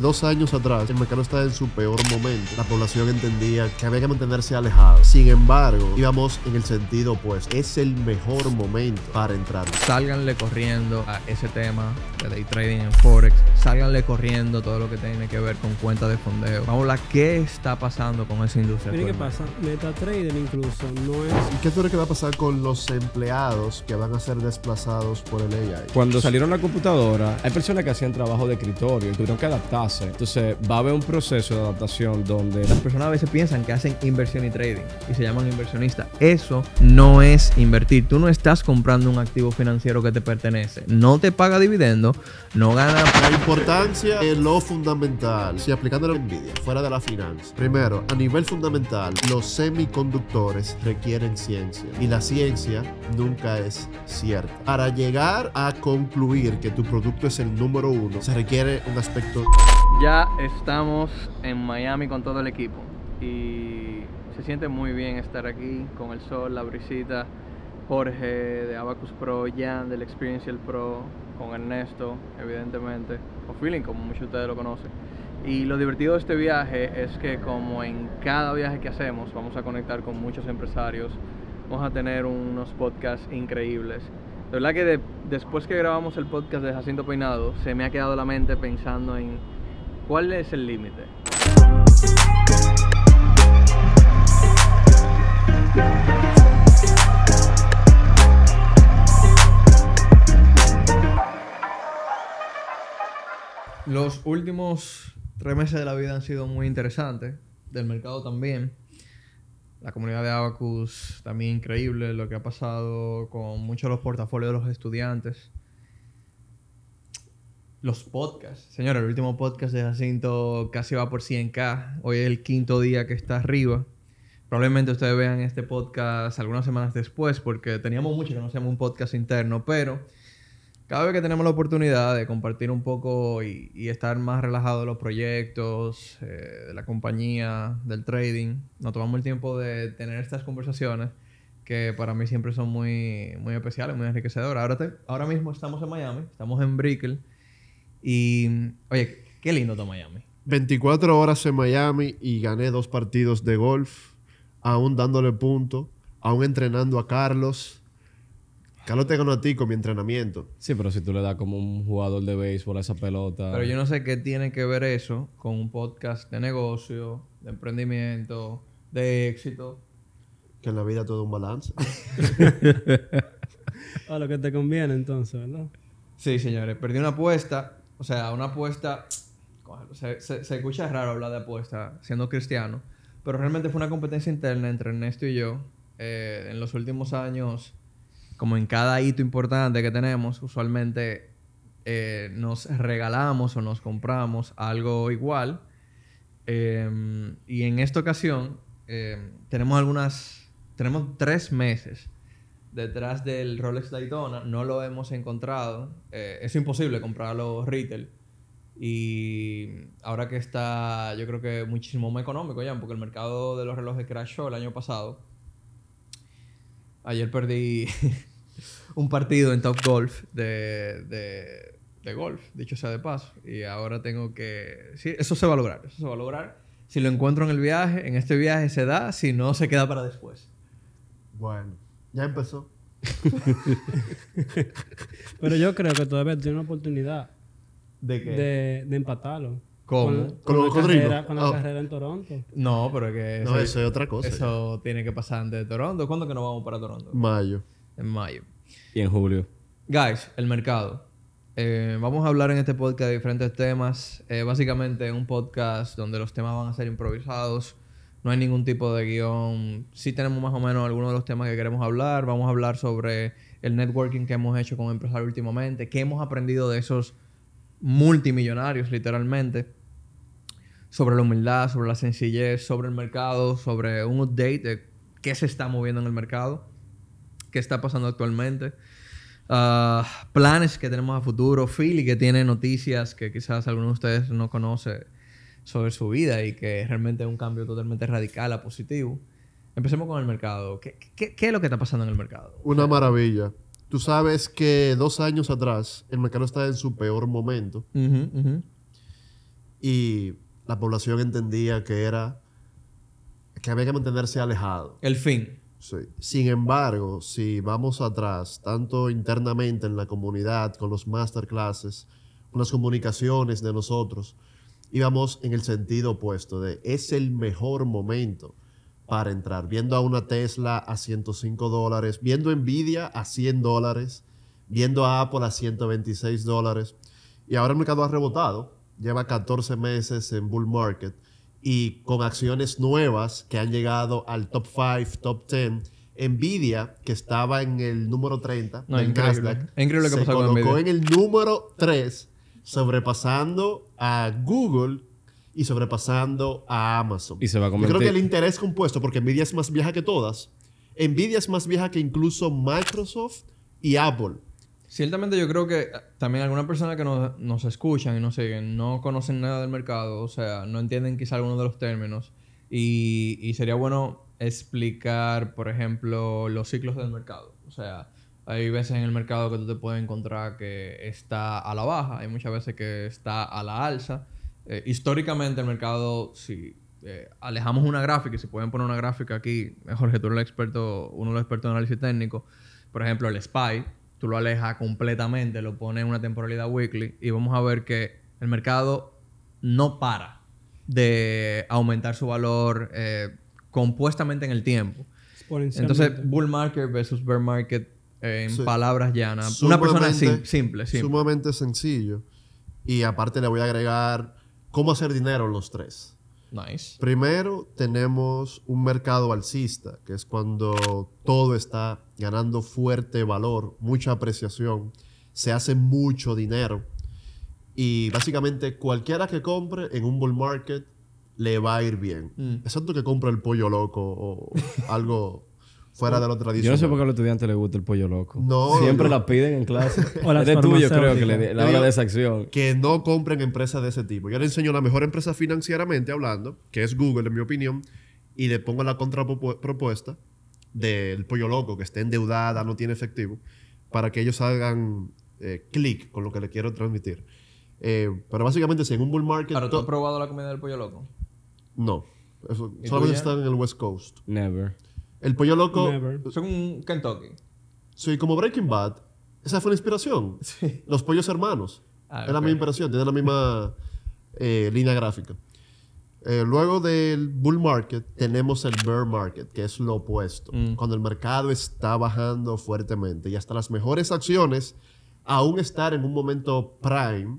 Dos años atrás, el mercado estaba en su peor momento. La población entendía que había que mantenerse alejado. Sin embargo, íbamos en el sentido opuesto. Es el mejor momento para entrar. Sálganle corriendo a ese tema de day trading en Forex. Sálganle corriendo todo lo que tiene que ver con cuentas de fondeo. Vamos ver ¿qué está pasando con esa industria? Mire qué pasa, MetaTrader incluso no es... ¿Y qué crees que va a pasar con los empleados que van a ser desplazados por el AI? Cuando salieron la computadora, hay personas que hacían trabajo de escritorio y tuvieron que adaptarse. Entonces va a haber un proceso de adaptación donde... Las personas a veces piensan que hacen inversión y trading y se llaman inversionistas. Eso no es invertir. Tú no estás comprando un activo financiero que te pertenece. No te paga dividendo, no gana importancia es lo fundamental, si aplicándolo la envidia fuera de la finanza. Primero, a nivel fundamental, los semiconductores requieren ciencia y la ciencia nunca es cierta. Para llegar a concluir que tu producto es el número uno, se requiere un aspecto... Ya estamos en Miami con todo el equipo y se siente muy bien estar aquí con el sol, la brisita, Jorge de Abacus Pro, Jan del Experiential Pro, con Ernesto, evidentemente, o Feeling, como muchos de ustedes lo conocen. Y lo divertido de este viaje es que como en cada viaje que hacemos vamos a conectar con muchos empresarios, vamos a tener unos podcasts increíbles. De verdad que después que grabamos el podcast de Jacinto Peinado, se me ha quedado la mente pensando en cuál es el límite. Los últimos tres meses de la vida han sido muy interesantes, del mercado también. La comunidad de Abacus también increíble, lo que ha pasado con muchos de los portafolios de los estudiantes. Los podcasts. Señores, el último podcast de Jacinto casi va por 100k. Hoy es el quinto día que está arriba. Probablemente ustedes vean este podcast algunas semanas después porque teníamos mucho que no hacíamos un podcast interno, pero cada vez que tenemos la oportunidad de compartir un poco y, estar más relajados de los proyectos, eh, de la compañía, del trading, nos tomamos el tiempo de tener estas conversaciones que para mí siempre son muy, muy especiales, muy enriquecedoras. Ahora, ahora mismo estamos en Miami, estamos en Brickell y, oye, qué lindo está Miami. 24 horas en Miami y gané dos partidos de golf, aún dándole punto, aún entrenando a Carlos Carlos te ganó a ti con mi entrenamiento. Sí, pero si tú le das como un jugador de béisbol a esa pelota. Pero yo no sé qué tiene que ver eso con un podcast de negocio, de emprendimiento, de éxito. Que en la vida todo un balance. a lo que te conviene entonces, ¿verdad? Sí, señores. Perdí una apuesta. O sea, una apuesta... Se, escucha raro hablar de apuesta siendo cristiano. Pero realmente fue una competencia interna entre Ernesto y yo. Eh, en los últimos años como en cada hito importante que tenemos, usualmente eh, nos regalamos o nos compramos algo igual. Em, y en esta ocasión em, tenemos algunas, tenemos tres meses detrás del Rolex Daytona, no lo hemos encontrado, eh, es imposible comprarlo retail. Y ahora que está, yo creo que muchísimo más económico ya, porque el mercado de los relojes crashó el año pasado. Ayer perdí un partido en Top Golf de, golf, dicho sea de paso. Y ahora tengo que... Sí, eso se va a lograr, eso se va a lograr. Si lo encuentro en el viaje, en este viaje se da, si no, se queda para después. Bueno, ya empezó. Pero yo creo que todavía tiene una oportunidad ¿De, de empatarlo. Con, la ah. carrera en Toronto. No, pero es que. No, eso, es otra cosa. Eso tiene que pasar antes de Toronto. ¿Cuándo que nos vamos para Toronto? Mayo. En mayo. Y en julio. Guys, el mercado. Eh, vamos a hablar en este podcast de diferentes temas. Eh, básicamente, un podcast donde los temas van a ser improvisados. No hay ningún tipo de guión. Sí tenemos más o menos algunos de los temas que queremos hablar. Vamos a hablar sobre el networking que hemos hecho con empresarios últimamente, qué hemos aprendido de esos multimillonarios, literalmente sobre la humildad, sobre la sencillez, sobre el mercado, sobre un update de qué se está moviendo en el mercado, qué está pasando actualmente, ah, planes que tenemos a futuro, Philly que tiene noticias que quizás alguno de ustedes no conoce sobre su vida y que realmente es un cambio totalmente radical a positivo. Empecemos con el mercado. ¿Qué, es lo que está pasando en el mercado? Una maravilla. Tú sabes que dos años atrás el mercado estaba en su peor momento. Y la población entendía que era que había que mantenerse alejado. El fin. Sin embargo, si vamos atrás, tanto internamente en la comunidad, con los masterclasses, con las comunicaciones de nosotros, íbamos en el sentido opuesto de es el mejor momento para entrar, viendo a una Tesla a 105 dólares, viendo Nvidia a 100 dólares, viendo a Apple a 126 dólares, y ahora el mercado ha rebotado lleva 14 meses en bull market y con acciones nuevas que han llegado al top 5, top 10. Nvidia, que estaba en el número 30 no, ¿eh? se colocó en el número 3, sobrepasando a Google y sobrepasando a Amazon. Y se va a Yo creo que el interés compuesto, porque Nvidia es más vieja que todas, Nvidia es más vieja que incluso Microsoft y Apple. Ciertamente yo creo que eh, también algunas personas que nos, escuchan y nos siguen no conocen nada del mercado, o sea, no entienden quizá algunos de los términos y, y, sería bueno explicar, por ejemplo, los ciclos del mercado. O sea, hay veces en el mercado que tú te puedes encontrar que está a la baja, hay muchas veces que está a la alza. Eh, históricamente el mercado, si eh, alejamos una gráfica, y si pueden poner una gráfica aquí, Jorge, tú eres el experto, uno de los expertos en análisis técnico, por ejemplo, el SPY, tú lo alejas completamente, lo pones en una temporalidad weekly y vamos a ver que el mercado no para de aumentar su valor eh, compuestamente en el tiempo. Entonces, bull market versus bear market eh, en palabras llanas. una persona simple, simple. Sumamente sencillo. Y aparte le voy a agregar cómo hacer dinero los tres. Primero tenemos un mercado alcista, que es cuando todo está ganando fuerte valor, mucha apreciación, se hace mucho dinero. Y básicamente cualquiera que compre en un bull market le va a ir bien. es mm. Excepto que compre el pollo loco o algo fuera de lo tradicional. Yo no sé por qué a los estudiantes gusta el pollo loco. Siempre la piden en clase. o de tuyo, creo que le, la de esa acción. Que no compren empresas de ese tipo. Yo le enseño la mejor empresa financieramente hablando, que es Google, en mi opinión, y le pongo la contrapropuesta del pollo loco, que está endeudada, no tiene efectivo, para que ellos hagan eh, clic con lo que le quiero transmitir. Eh, pero básicamente, si en un bull market. ¿Pero tú has probado la comida del pollo loco? No. solamente está en el West Coast. Never. El pollo loco. Son un Kentucky. Sí, como Breaking Bad. Esa fue la inspiración. Los pollos hermanos. Ah, es la misma inspiración, tiene la misma línea gráfica. Eh, luego del bull market tenemos el bear market, que es lo opuesto. Mm. Cuando el mercado está bajando fuertemente y hasta las mejores acciones, aún estar en un momento prime,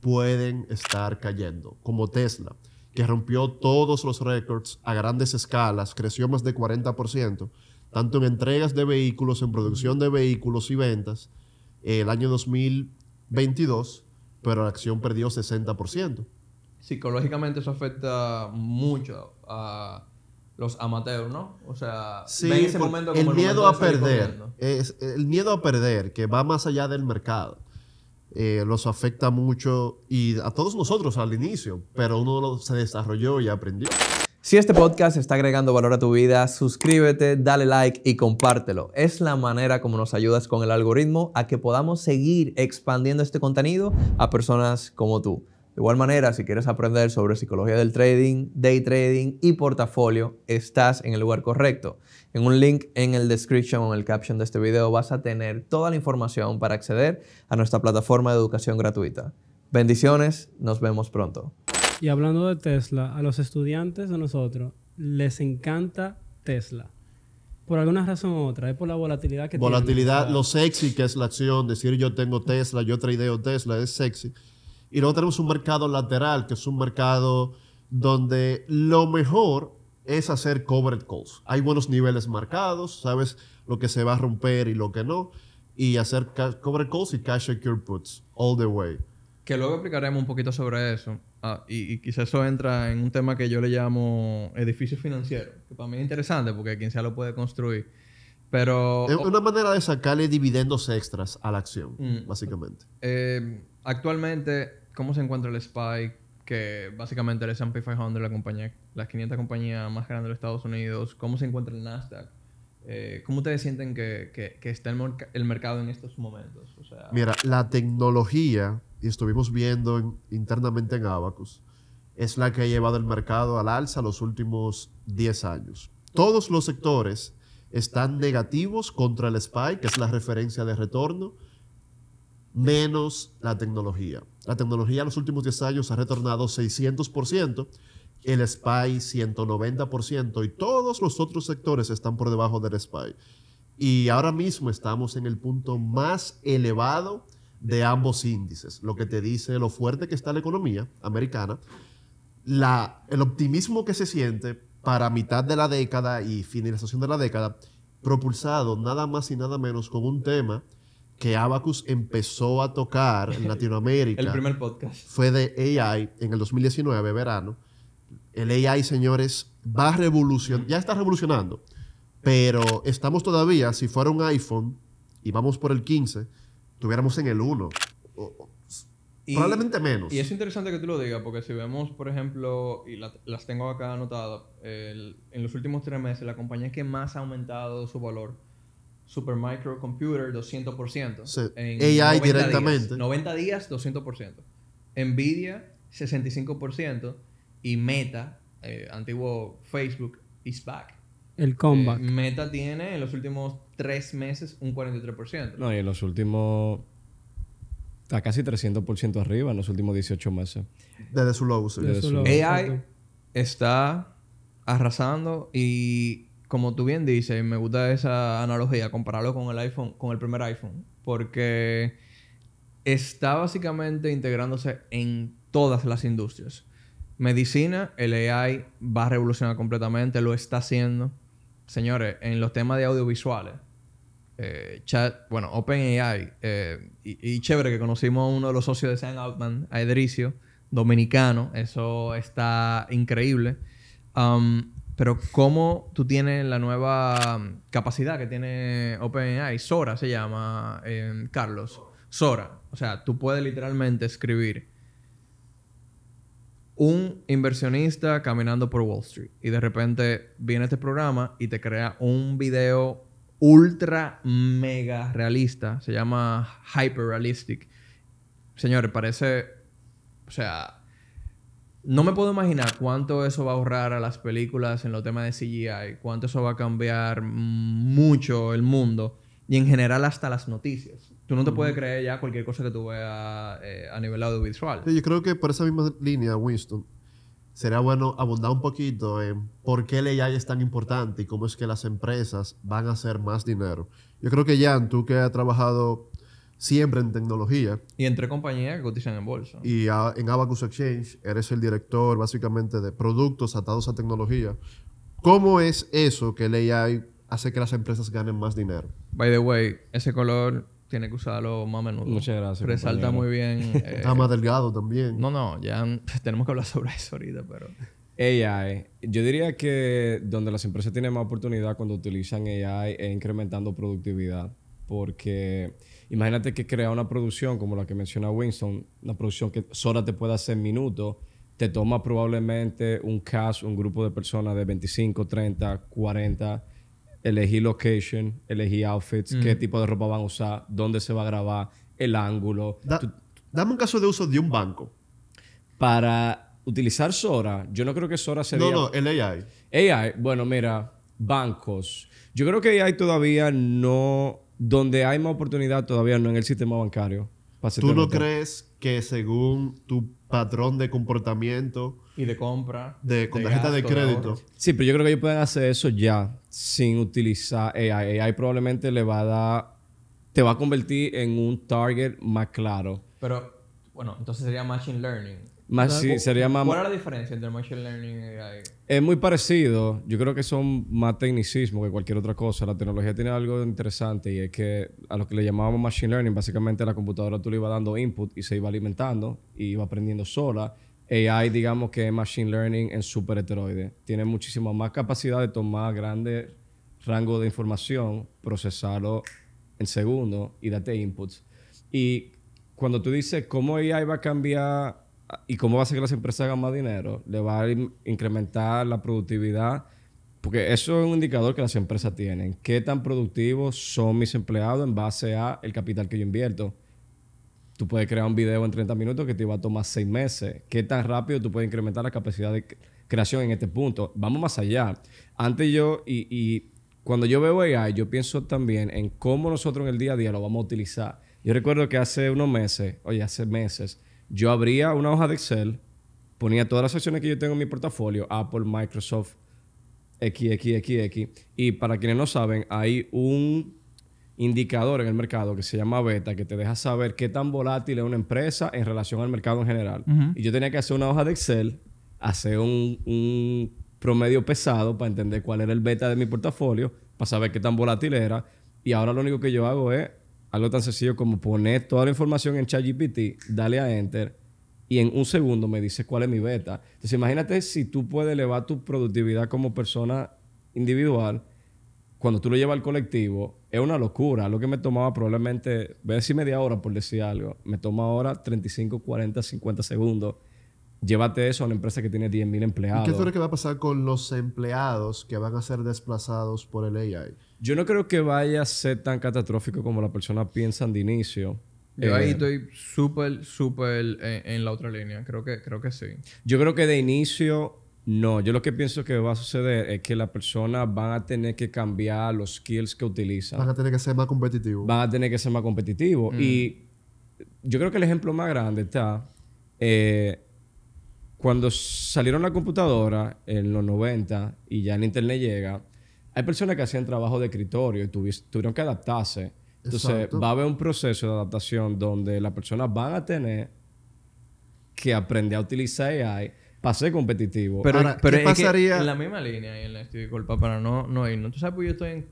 pueden estar cayendo, como Tesla que rompió todos los récords a grandes escalas, creció más de 40%, tanto en entregas de vehículos, en producción de vehículos y ventas, el año 2022, pero la acción perdió 60%. Psicológicamente eso afecta mucho a los amateurs, ¿no? O sea, sí, ese momento como el, el miedo a perder, es, el miedo a perder que va más allá del mercado. Eh, los afecta mucho y a todos nosotros al inicio, pero uno se desarrolló y aprendió. Si este podcast está agregando valor a tu vida, suscríbete, dale like y compártelo. Es la manera como nos ayudas con el algoritmo a que podamos seguir expandiendo este contenido a personas como tú. De igual manera, si quieres aprender sobre psicología del trading, day trading y portafolio, estás en el lugar correcto. En un link en el description o en el caption de este video vas a tener toda la información para acceder a nuestra plataforma de educación gratuita. Bendiciones, nos vemos pronto. Y hablando de Tesla, a los estudiantes de nosotros les encanta Tesla. Por alguna razón u otra, es por la volatilidad que volatilidad, Volatilidad, lo sexy que es la acción, decir yo tengo Tesla, yo tradeo Tesla, es sexy. Y luego tenemos un mercado lateral, que es un mercado donde lo mejor es hacer covered calls. Hay buenos niveles marcados, sabes lo que se va a romper y lo que no, y hacer covered calls y cash secure puts all the way. Que luego explicaremos un poquito sobre eso. Ah, y, quizás eso entra en un tema que yo le llamo edificio financiero, que para mí es interesante porque quien sea lo puede construir. Pero. Es una manera de sacarle dividendos extras a la acción, mm. básicamente. Eh, actualmente, ¿cómo se encuentra el spike? que básicamente el S&P 500, la compañía, las 500 compañías más grandes de los Estados Unidos, cómo se encuentra el Nasdaq. Eh, ¿Cómo ustedes sienten que, que, está el, mercado en estos momentos? Mira, la tecnología, y estuvimos viendo internamente en Abacus, es la que ha llevado el mercado al alza los últimos 10 años. Todos los sectores están negativos contra el SPY, que es la referencia de retorno, menos la tecnología. La tecnología en los últimos 10 años ha retornado 600%, el SPY 190% y todos los otros sectores están por debajo del SPY. Y ahora mismo estamos en el punto más elevado de ambos índices, lo que te dice lo fuerte que está la economía americana, el optimismo que se siente para mitad de la década y finalización de la década, propulsado nada más y nada menos con un tema que Abacus empezó a tocar en Latinoamérica. el primer podcast. Fue de AI en el 2019, verano. El AI, señores, va a ya está revolucionando, pero estamos todavía, si fuera un iPhone y vamos por el 15, tuviéramos en el 1. probablemente menos. Y es interesante que tú lo digas, porque si vemos, por ejemplo, y las tengo acá anotadas, en los últimos tres meses, la compañía que más ha aumentado su valor Supermicro Computer 200%. En AI directamente. 90 días, 200%. Nvidia, 65%. Y Meta, eh, antiguo Facebook, is back. El comeback. Eh, Meta tiene en los últimos tres meses un 43%. No, y en los últimos... Está casi 300% arriba en los últimos 18 meses. Desde su logo, AI está arrasando y como tú bien dices, me gusta esa analogía, compararlo con el iPhone, con el primer iPhone, porque está básicamente integrándose en todas las industrias. Medicina, el AI va a revolucionar completamente, lo está haciendo. Señores, en los temas de audiovisuales, eh, chat, bueno, OpenAI, eh, y, chévere que conocimos a uno de los socios de Sam Altman, a Edricio, dominicano, eso está increíble. Um, pero cómo tú tienes la nueva um, capacidad que tiene OpenAI, Sora se llama, em, Carlos, Sora. O sea, tú puedes literalmente escribir un inversionista caminando por Wall Street y de repente viene este programa y te crea un video ultra mega realista, se llama hyper realistic. Señores, parece, o sea, no me puedo imaginar cuánto eso va a ahorrar a las películas en lo tema de CGI, cuánto eso va a cambiar mucho el mundo y en general hasta las noticias. Tú no te puedes creer ya cualquier cosa que tú veas eh, a nivel audiovisual. yo creo que por esa misma línea, Winston, sería bueno abundar un poquito en por qué el AI es tan importante y cómo es que las empresas van a hacer más dinero. Yo creo que Jan, tú que has trabajado siempre en tecnología. Y entre compañías que cotizan en bolsa. Y en Abacus Exchange eres el director básicamente de productos atados a tecnología. ¿Cómo es eso que el AI hace que las empresas ganen más dinero? By the way, ese color tiene que usarlo más a menudo. Muchas gracias. Resalta muy bien. Eh, Está más delgado también. No, no, ya tenemos que hablar sobre eso ahorita, pero. AI. Yo diría que donde las empresas tienen más oportunidad cuando utilizan AI es incrementando productividad. Porque Imagínate que crea una producción como la que menciona Winston, una producción que Sora te puede hacer minutos, te toma probablemente un cast, un grupo de personas de 25, 30, 40, elegí location, elegí outfits, qué tipo de ropa van a usar, dónde se va a grabar, el ángulo. dame un caso de uso de un banco. Para utilizar Sora, yo no creo que Sora sería... No, no, el AI. AI, bueno, mira, bancos. Yo creo que AI todavía no donde hay más oportunidad todavía no en el sistema bancario. ¿Tú no este crees que según tu patrón de comportamiento y de compra de con tarjeta de crédito? sí, pero yo creo que ellos pueden hacer eso ya sin utilizar AI. AI probablemente le va a dar te va a convertir en un target más claro. Pero bueno, entonces sería machine learning sería más... ¿Cuál es la diferencia entre machine learning y AI? Es muy parecido. Yo creo que son más tecnicismo que cualquier otra cosa. La tecnología tiene algo interesante y es que a lo que le llamábamos machine learning, básicamente la computadora tú le ibas dando input y se iba alimentando y iba aprendiendo sola. AI, digamos que es machine learning en super heteroide. Tiene muchísima más capacidad de tomar grandes rangos de información, procesarlo en segundos y darte inputs. Y cuando tú dices cómo AI va a cambiar ¿Y cómo va a hacer que las empresas hagan más dinero? Le va a incrementar la productividad. Porque eso es un indicador que las empresas tienen. ¿Qué tan productivos son mis empleados en base a el capital que yo invierto? Tú puedes crear un video en 30 minutos que te va a tomar 6 meses. ¿Qué tan rápido tú puedes incrementar la capacidad de creación en este punto? Vamos más allá. Antes yo, y, y cuando yo veo AI, yo pienso también en cómo nosotros en el día a día lo vamos a utilizar. Yo recuerdo que hace unos meses, oye, hace meses, yo abría una hoja de Excel, ponía todas las acciones que yo tengo en mi portafolio, Apple, Microsoft, XXXX. Y para quienes no saben, hay un indicador en el mercado que se llama beta, que te deja saber qué tan volátil es una empresa en relación al mercado en general. Y yo tenía que hacer una hoja de Excel, hacer un, un promedio pesado para entender cuál era el beta de mi portafolio, para saber qué tan volátil era. Y ahora lo único que yo hago es algo tan sencillo como poner toda la información en ChatGPT, dale a Enter y en un segundo me dice cuál es mi beta. Entonces imagínate si tú puedes elevar tu productividad como persona individual cuando tú lo llevas al colectivo, es una locura. Lo que me tomaba probablemente, voy a decir media hora por decir algo, me toma ahora 35, 40, 50 segundos llévate eso a una empresa que tiene 10.000 empleados. qué es lo que va a pasar con los empleados que van a ser desplazados por el AI? Yo no creo que vaya a ser tan catastrófico como la persona piensa de inicio. Yo ahí eh, estoy súper, súper en, la otra línea. Creo que, creo que sí. Yo creo que de inicio, no. Yo lo que pienso que va a suceder es que las personas van a tener que cambiar los skills que utilizan. Van a tener que ser más competitivos. Van a tener que ser más competitivos. Mm. Y yo creo que el ejemplo más grande está... Eh, cuando salieron la computadora en los 90 y ya el internet llega, hay personas que hacían trabajo de escritorio y tuvieron que adaptarse. Entonces, va a haber un proceso de adaptación donde las personas van a tener que aprender a utilizar AI para ser competitivo. Pero, pero en la misma línea y en la estoy culpa para no, no irnos. Tú sabes, pues yo estoy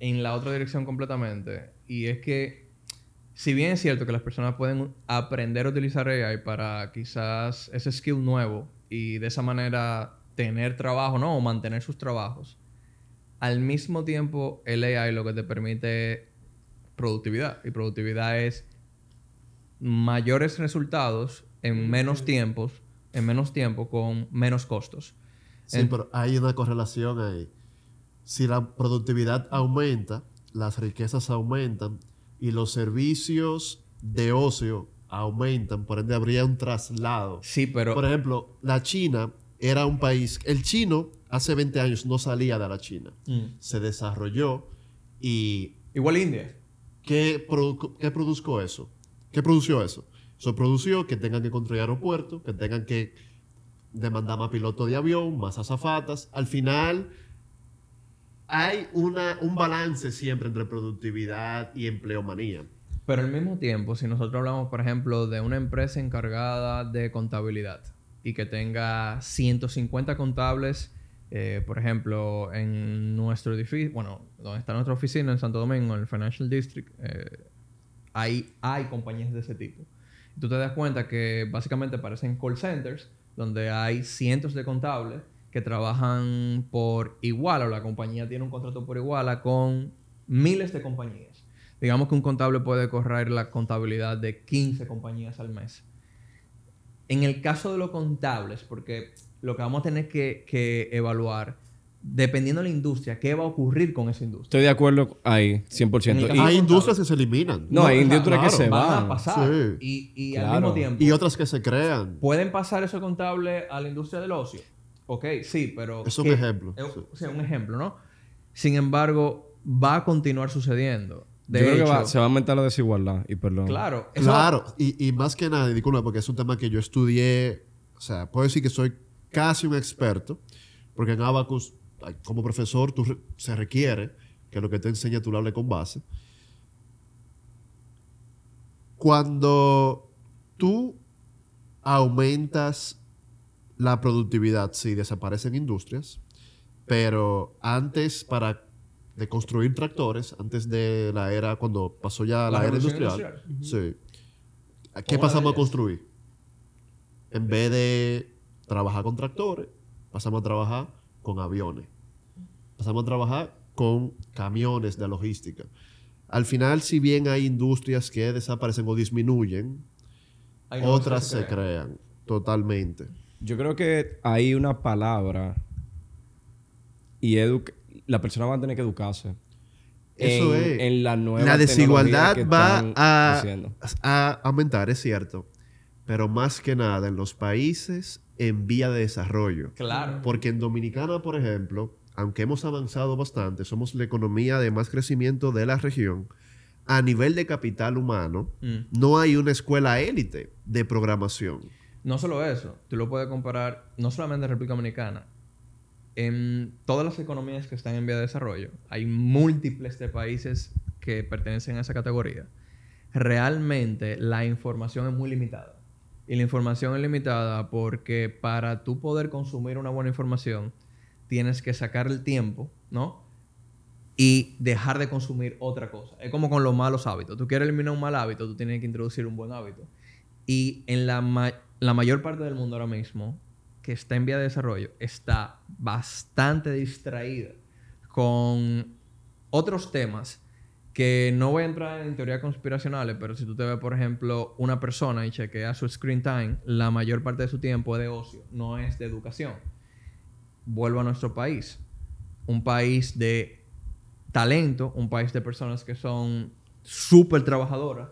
en la otra dirección completamente. Y es que si bien es cierto que las personas pueden aprender a utilizar AI para quizás ese skill nuevo y de esa manera tener trabajo, ¿no? O mantener sus trabajos. Al mismo tiempo, el AI lo que te permite productividad. Y productividad es mayores resultados en mm. menos tiempos, en menos tiempo, con menos costos. Sí, pero hay una correlación ahí. Si la productividad aumenta, las riquezas aumentan y los servicios de ocio aumentan, por ende habría un traslado. Sí, pero... Por ejemplo, la China era un país... El chino hace 20 años no salía de la China. Mm. Se desarrolló y... Igual India. ¿Qué, qué produjo eso? ¿Qué produció eso? Eso produjo que tengan que construir aeropuertos, que tengan que demandar más pilotos de avión, más azafatas. Al final hay una, un balance siempre entre productividad y empleomanía. Pero al mismo tiempo, si nosotros hablamos, por ejemplo, de una empresa encargada de contabilidad y que tenga 150 contables, eh, por ejemplo, en nuestro edificio, bueno, donde está nuestra oficina en Santo Domingo, en el Financial District, eh, hay, compañías de ese tipo. tú te das cuenta que básicamente parecen call centers donde hay cientos de contables trabajan por igual o la compañía tiene un contrato por iguala con miles de compañías. Digamos que un contable puede correr la contabilidad de 15 compañías al mes. En el caso de los contables, porque lo que vamos a tener que, evaluar, dependiendo de la industria, qué va a ocurrir con esa industria. Estoy de acuerdo ahí, 100%. Y, hay industrias que se eliminan. No, hay industrias que se van. a pasar. y, al mismo tiempo. Y otras que se crean. ¿Pueden pasar esos contable a la industria del ocio? Ok, sí, pero... Es un ejemplo. o sea, un ejemplo, ¿no? Sin embargo, va a continuar sucediendo. De Yo se va a aumentar la desigualdad y perdón. Claro. Claro. Y, más que nada, disculpa, porque es un tema que yo estudié, o sea, puedo decir que soy casi un experto, porque en Abacus, como profesor, tú se requiere que lo que te enseña tú lo hable con base. Cuando tú aumentas la productividad sí desaparecen industrias, pero antes para de construir tractores, antes de la era, cuando pasó ya la, era industrial, ¿qué pasamos a construir? En vez de trabajar con tractores, pasamos a trabajar con aviones, pasamos a trabajar con camiones de logística. Al final, si bien hay industrias que desaparecen o disminuyen, otras se crean totalmente. Yo creo que hay una palabra y la persona va a tener que educarse. Eso es. En la nueva desigualdad va a, aumentar, es cierto. Pero más que nada en los países en vía de desarrollo. Claro. Porque en Dominicana, por ejemplo, aunque hemos avanzado bastante, somos la economía de más crecimiento de la región. A nivel de capital humano, mm. no hay una escuela élite de programación. No solo eso, tú lo puedes comparar no solamente en República Dominicana, en todas las economías que están en vía de desarrollo, hay múltiples de países que pertenecen a esa categoría. Realmente la información es muy limitada. Y la información es limitada porque para tú poder consumir una buena información, tienes que sacar el tiempo, ¿no? Y dejar de consumir otra cosa. Es como con los malos hábitos. Tú quieres eliminar un mal hábito, tú tienes que introducir un buen hábito. Y en la la mayor parte del mundo ahora mismo que está en vía de desarrollo está bastante distraída con otros temas que no voy a entrar en teorías conspiracionales, pero si tú te ves, por ejemplo, una persona y chequea su screen time, la mayor parte de su tiempo es de ocio, no es de educación. Vuelvo a nuestro país, un país de talento, un país de personas que son súper trabajadoras,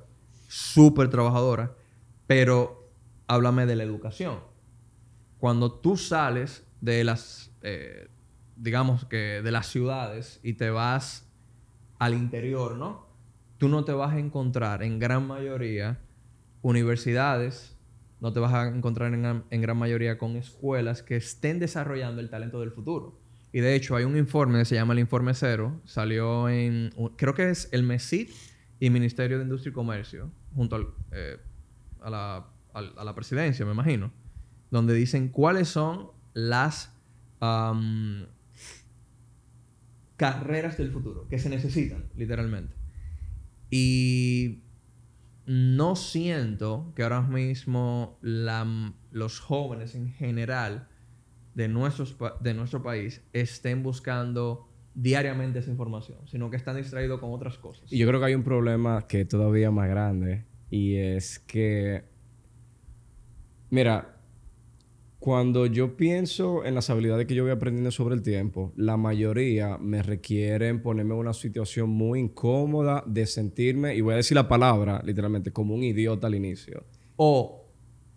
súper trabajadoras, pero háblame de la educación. Cuando tú sales de las, eh, digamos que de las ciudades y te vas al interior, ¿no? Tú no te vas a encontrar en gran mayoría universidades, no te vas a encontrar en, gran mayoría con escuelas que estén desarrollando el talento del futuro. Y de hecho hay un informe que se llama el Informe Cero, salió en, creo que es el MESIT y Ministerio de Industria y Comercio, junto eh, a la a la presidencia, me imagino, donde dicen cuáles son las carreras del futuro que se necesitan, literalmente. Y no siento que ahora mismo los jóvenes en general de, nuestros, de nuestro país estén buscando diariamente esa información, sino que están distraídos con otras cosas. Y yo creo que hay un problema que es todavía más grande y es que Mira, cuando yo pienso en las habilidades que yo voy aprendiendo sobre el tiempo, la mayoría me requieren ponerme en una situación muy incómoda de sentirme, y voy a decir la palabra literalmente, como un idiota al inicio. O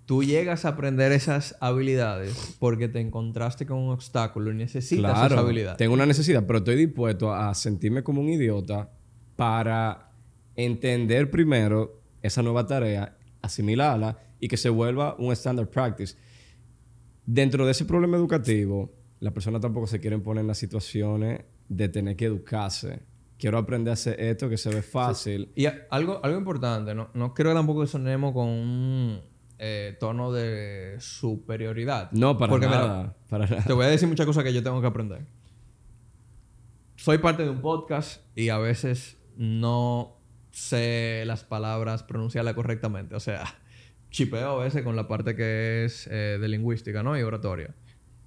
tú llegas a aprender esas habilidades porque te encontraste con un obstáculo y necesitas esa habilidad. Tengo una necesidad, pero estoy dispuesto a sentirme como un idiota para entender primero esa nueva tarea, asimilarla y que se vuelva un standard practice. Dentro de ese problema educativo, las personas tampoco se quieren poner en las situaciones de tener que educarse. Quiero aprender a hacer esto que se ve fácil. Y algo, algo importante, no, creo que tampoco sonemos con un eh, tono de superioridad. No, para para Te voy a decir muchas cosas que yo tengo que aprender. Soy parte de un podcast y a veces no sé las palabras pronunciarlas correctamente. O sea, chipeo a veces con la parte que es eh, de lingüística, ¿no? Y oratoria.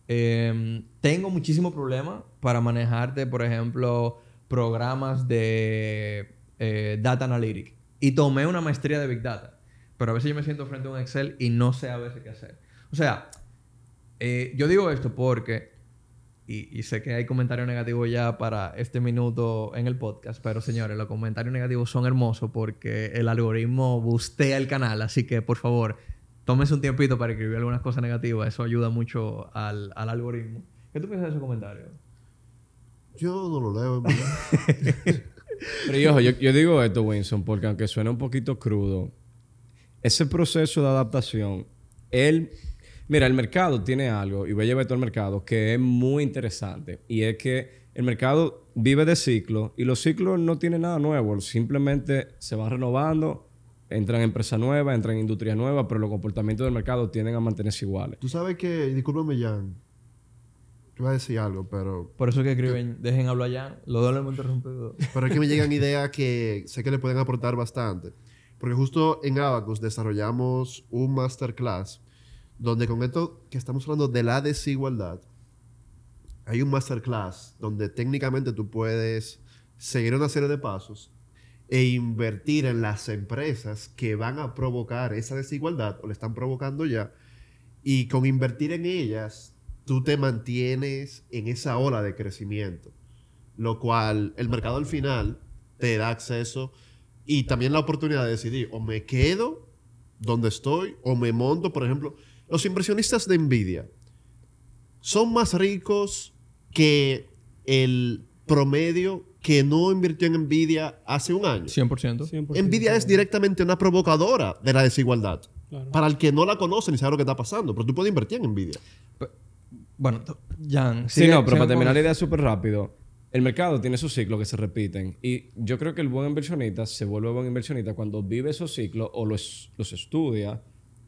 Em, tengo muchísimo problema para manejarte, por ejemplo, programas de eh, Data Analytic. Y tomé una maestría de Big Data. Pero a veces yo me siento frente a un Excel y no sé a veces qué hacer. O sea, eh, yo digo esto porque y, sé que hay comentarios negativo ya para este minuto en el podcast, pero señores, los comentarios negativos son hermosos porque el algoritmo bustea el canal, así que por favor, tómese un tiempito para escribir algunas cosas negativas, eso ayuda mucho al, algoritmo. ¿Qué tú piensas de esos comentarios? Yo no lo leo, Pero ojo, yo, digo esto, Winston, porque aunque suene un poquito crudo, ese proceso de adaptación, él Mira, el mercado tiene algo, y voy a llevar todo el mercado, que es muy interesante. Y es que el mercado vive de ciclos y los ciclos no tienen nada nuevo. Simplemente se va renovando, entran empresas nuevas, entran industrias nuevas, pero los comportamientos del mercado tienden a mantenerse iguales. Tú sabes que, discúlpame, Jan, voy a decir algo, pero. Por eso que escriben, dejen hablar allá, los lo interrumpido. Pero es que me llegan ideas que sé que le pueden aportar bastante. Porque justo en Abacus desarrollamos un masterclass donde con esto que estamos hablando de la desigualdad, hay un masterclass donde técnicamente tú puedes seguir una serie de pasos e invertir en las empresas que van a provocar esa desigualdad o le están provocando ya. Y con invertir en ellas, tú te mantienes en esa ola de crecimiento, lo cual el mercado al final te da acceso y también la oportunidad de decidir o me quedo donde estoy o me monto, por ejemplo, los inversionistas de Nvidia son más ricos que el promedio que no invirtió en Nvidia hace un año. 100%. 100%. Nvidia es directamente una provocadora de la desigualdad. Para el que no la conoce ni sabe lo que está pasando, pero tú puedes invertir en Nvidia. bueno, Jan. Sí, no, pero para terminar la idea súper rápido. El mercado tiene sus ciclos que se repiten y yo creo que el buen inversionista se vuelve buen inversionista cuando vive esos ciclos o los, los estudia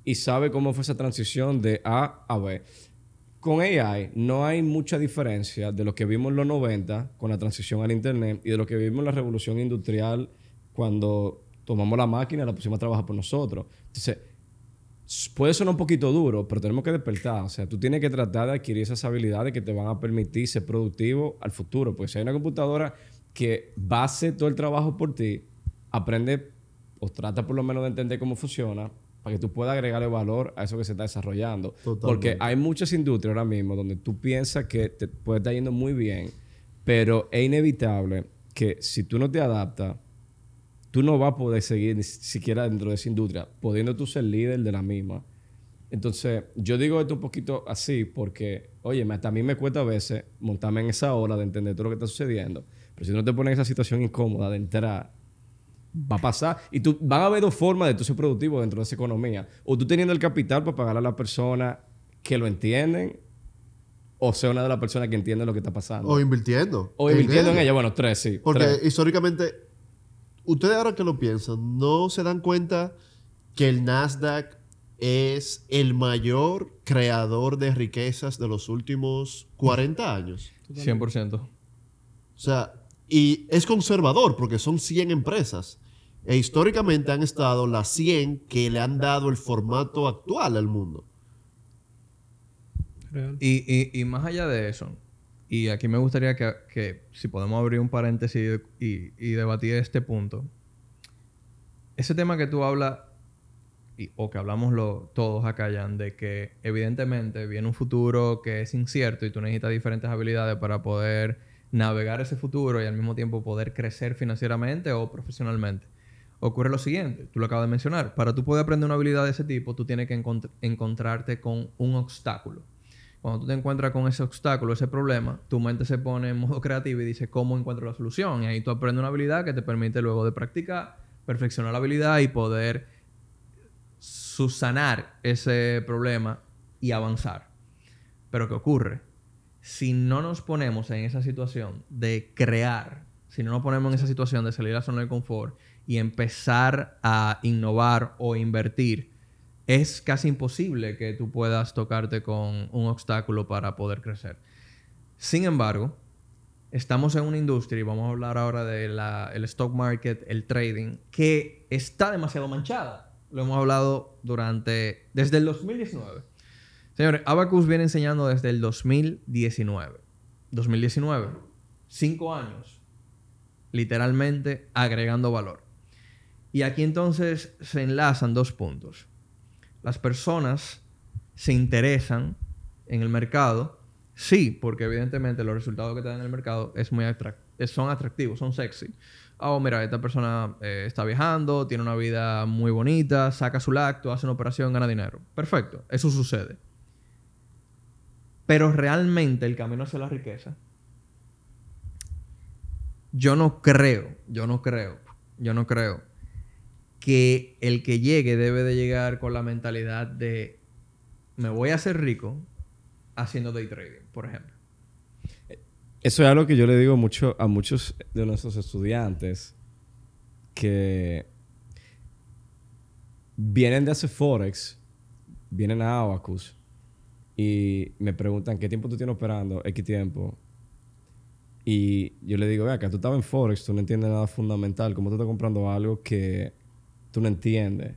y sabe cómo fue esa transición de A a B. Con AI no hay mucha diferencia de lo que vimos en los 90 con la transición al Internet y de lo que vimos en la revolución industrial cuando tomamos la máquina y la pusimos a trabajar por nosotros. Entonces, puede sonar un poquito duro, pero tenemos que despertar. O sea, tú tienes que tratar de adquirir esas habilidades que te van a permitir ser productivo al futuro. Pues si hay una computadora que base todo el trabajo por ti, aprende o trata por lo menos de entender cómo funciona para que tú puedas agregarle valor a eso que se está desarrollando. Porque hay muchas industrias ahora mismo donde tú piensas que te puede estar yendo muy bien, pero es inevitable que si tú no te adaptas, tú no vas a poder seguir ni siquiera dentro de esa industria, pudiendo tú ser líder de la misma. Entonces, yo digo esto un poquito así porque, oye, hasta a mí me cuesta a veces montarme en esa hora de entender todo lo que está sucediendo. Pero si no te pones en esa situación incómoda de entrar va a pasar. Y tú, van a haber dos formas de tú ser productivo dentro de esa economía. O tú teniendo el capital para pagar a la persona que lo entienden, o ser una de las personas que entiende lo que está pasando. O invirtiendo. O invirtiendo en ella. Bueno, tres, sí. Porque históricamente, ustedes ahora que lo piensan, no se dan cuenta que el Nasdaq es el mayor creador de riquezas de los últimos 40 años. 100%. O sea, y es conservador porque son 100 empresas. E históricamente han estado las 100 que le han dado el formato actual al mundo. Y, y, más allá de eso, y aquí me gustaría que, si podemos abrir un paréntesis y, debatir este punto, ese tema que tú hablas, o que hablamos todos acá, ya de que evidentemente viene un futuro que es incierto y tú necesitas diferentes habilidades para poder navegar ese futuro y al mismo tiempo poder crecer financieramente o profesionalmente ocurre lo siguiente, tú lo acabas de mencionar, para tú poder aprender una habilidad de ese tipo, tú tienes que encontrarte con un obstáculo. Cuando tú te encuentras con ese obstáculo, ese problema, tu mente se pone en modo creativo y dice cómo encuentro la solución. Y ahí tú aprendes una habilidad que te permite luego de practicar, perfeccionar la habilidad y poder subsanar ese problema y avanzar. Pero ¿qué ocurre? Si no nos ponemos en esa situación de crear, si no nos ponemos en esa situación de salir a la zona de confort y empezar a innovar o invertir, es casi imposible que tú puedas tocarte con un obstáculo para poder crecer. Sin embargo, estamos en una industria, y vamos a hablar ahora del el stock market, el trading, que está demasiado manchada. Lo hemos hablado durante, desde el 2019. Señores, Abacus viene enseñando desde el 2019. 2019, cinco años, literalmente agregando valor. Y aquí entonces se enlazan dos puntos. Las personas se interesan en el mercado, sí, porque evidentemente los resultados que te dan en el mercado son atractivos, son sexy. Oh, mira, esta persona eh, está viajando, tiene una vida muy bonita, saca su lacto, hace una operación, gana dinero. Perfecto, eso sucede. Pero realmente el camino hacia la riqueza, yo no creo, yo no creo, yo no creo que el que llegue debe de llegar con la mentalidad de me voy a hacer rico haciendo day trading, por ejemplo. Eso es algo que yo le digo mucho a muchos de nuestros estudiantes que vienen de hacer Forex, vienen a Abacus y me preguntan qué tiempo tú tienes operando, ¿Qué tiempo. Y yo le digo, acá tú estabas en Forex, tú no entiendes nada fundamental, ¿cómo tú estás comprando algo que tú no entiendes.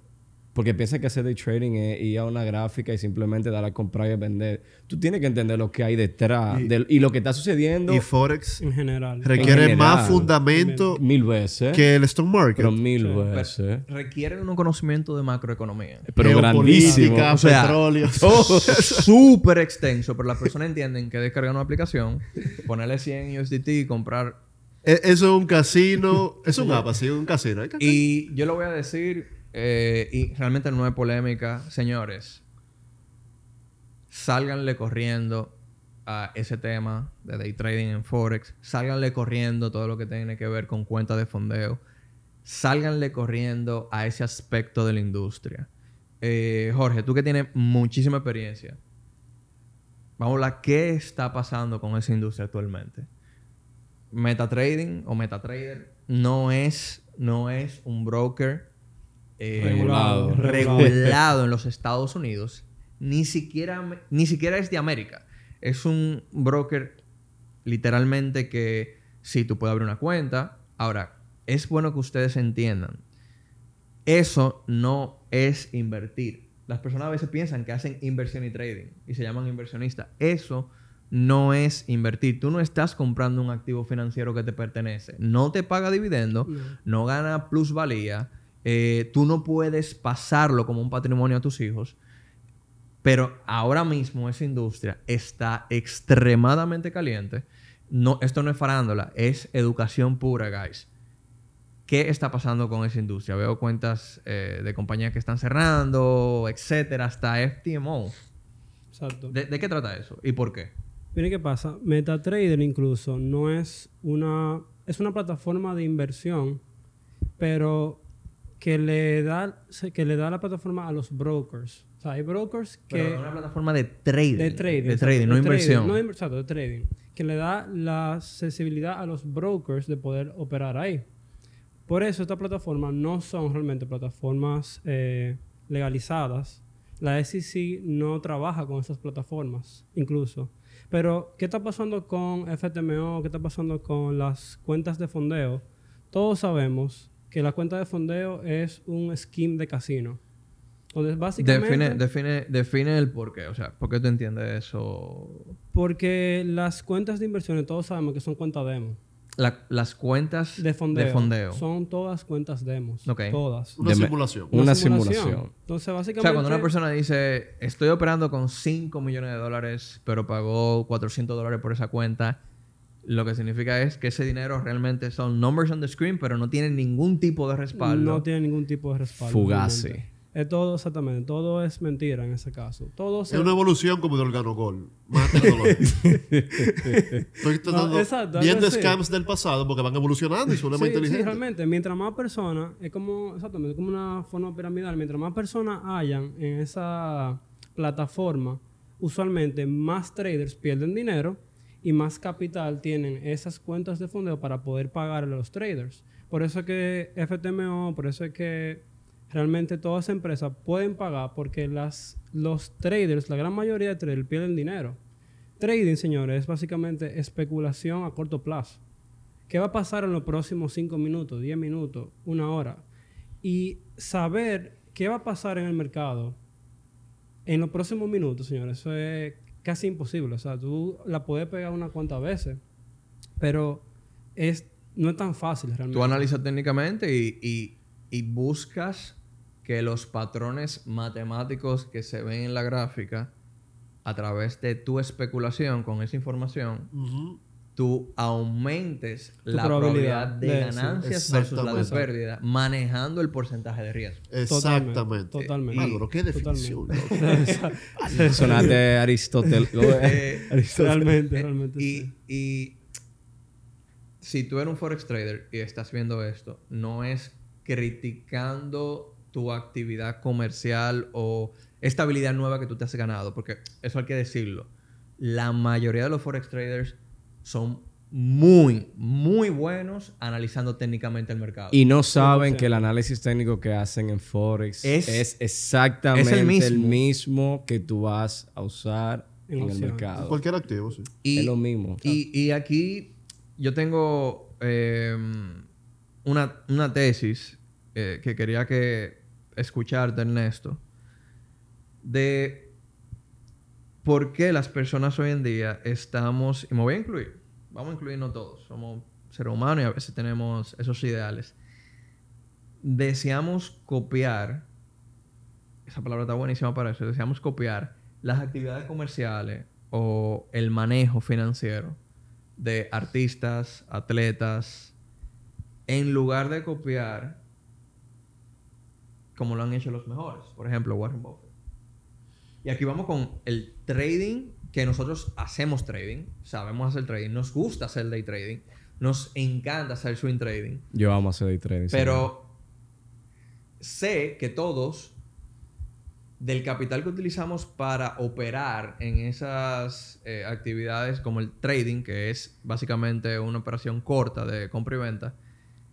Porque piensas que hacer de trading es ir a una gráfica y simplemente dar a comprar y a vender. Tú tienes que entender lo que hay detrás y, y lo que está sucediendo. Y Forex en general. requiere más fundamento mil veces que el stock market. Pero mil veces. Requieren un conocimiento de macroeconomía. Pero grandísimo. O petróleo. súper extenso. Pero las personas entienden que descargar una aplicación, ponerle 100 USDT y comprar e, eso es un casino. Es un app, un casino. Y yo lo voy a decir, eh, y realmente no es polémica, señores. Sálganle corriendo a ese tema de day trading en Forex. Sálganle corriendo todo lo que tiene que ver con cuentas de fondeo. Sálganle corriendo a ese aspecto de la industria. Eh, Jorge, tú que tienes muchísima experiencia, vamos a qué está pasando con esa industria actualmente. MetaTrading o MetaTrader no es, no es un broker eh, regulado, en los Estados Unidos. Ni siquiera, ni siquiera es de América. Es un broker literalmente que si tú puedes abrir una cuenta. Ahora, es bueno que ustedes entiendan. Eso no es invertir. Las personas a veces piensan que hacen inversión y trading y se llaman inversionistas. Eso no es invertir. Tú no estás comprando un activo financiero que te pertenece. No te paga dividendo, no, gana plusvalía, eh, tú no puedes pasarlo como un patrimonio a tus hijos. Pero ahora mismo esa industria está extremadamente caliente. No, esto no es farándula, es educación pura, guys. ¿Qué está pasando con esa industria? Veo cuentas eh, de compañías que están cerrando, etcétera, hasta FTMO. ¿De qué trata eso y por qué? Mire qué pasa, MetaTrader incluso no es una es una plataforma de inversión, pero que le da que le da la plataforma a los brokers. O sea, hay brokers que pero una plataforma de trading, de trading, de trading, no inversión, exacto, de trading, que le da la sensibilidad a los brokers de poder operar ahí. Por eso estas plataformas no son realmente plataformas eh, legalizadas. La SEC no trabaja con esas plataformas, incluso. Pero, ¿qué está pasando con FTMO? ¿Qué está pasando con las cuentas de fondeo? Todos sabemos que la cuenta de fondeo es un scheme de casino. Entonces, básicamente... Define, define, define el por qué. O sea, ¿por qué tú entiendes eso? Porque las cuentas de inversiones todos sabemos que son cuentas demo las cuentas de fondeo, Son todas cuentas demos. Todas. Una simulación. Una, simulación. O sea, cuando una persona dice, estoy operando con 5 millones de dólares, pero pagó 400 dólares por esa cuenta, lo que significa es que ese dinero realmente son numbers on the screen, pero no tiene ningún tipo de respaldo. No tiene ningún tipo de respaldo. Fugazi. Es todo, exactamente. Todo es mentira en ese caso. Todo es una evolución como de gol Más Estoy tratando viendo scams del pasado porque van evolucionando y son más inteligentes. Sí, realmente. Mientras más personas, es como, exactamente, como una forma piramidal. Mientras más personas hayan en esa plataforma, usualmente más traders pierden dinero y más capital tienen esas cuentas de fondeo para poder pagar a los traders. Por eso es que FTMO, por eso es que realmente todas las empresas pueden pagar porque las, los traders, la gran mayoría de traders pierden dinero. Trading, señores, es básicamente especulación a corto plazo. ¿Qué va a pasar en los próximos 5 minutos, 10 minutos, una hora? Y saber qué va a pasar en el mercado en los próximos minutos, señores, eso es casi imposible. O sea, tú la puedes pegar unas cuantas veces, pero es, no es tan fácil realmente. Tú analizas técnicamente y, y, y buscas que los patrones matemáticos que se ven en la gráfica, a través de tu especulación con esa información, tú aumentes la probabilidad, de, ganancias versus la de pérdida, manejando el porcentaje de riesgo. Exactamente. Totalmente. Maduro, ah, ¿qué definición? Sonate Aristóteles. realmente, eh, y si tú eres un forex trader y estás viendo esto, no es criticando tu actividad comercial o estabilidad nueva que tú te has ganado, porque eso hay que decirlo. La mayoría de los forex traders son muy, muy buenos analizando técnicamente el mercado. Y no saben que el análisis técnico que hacen en Forex es, exactamente el, mismo. que tú vas a usar en, el mercado. cualquier activo, sí. es lo mismo. Y, aquí yo tengo eh, una, tesis eh, que quería que ...escuchar de Ernesto, de por qué las personas hoy en día estamos, y me voy a incluir, vamos a incluirnos todos, somos seres humanos y a veces tenemos esos ideales. Deseamos copiar, esa palabra está buenísima para eso, deseamos copiar las actividades comerciales o el manejo financiero de artistas, atletas, en lugar de copiar como lo han hecho los mejores, por ejemplo Warren Buffett. Y aquí vamos con el trading, que nosotros hacemos trading, sabemos hacer trading, nos gusta hacer day trading, nos encanta hacer swing trading. Yo amo hacer day trading. Pero sé que todos, del capital que utilizamos para operar en esas eh, actividades como el trading, que es básicamente una operación corta de compra y venta,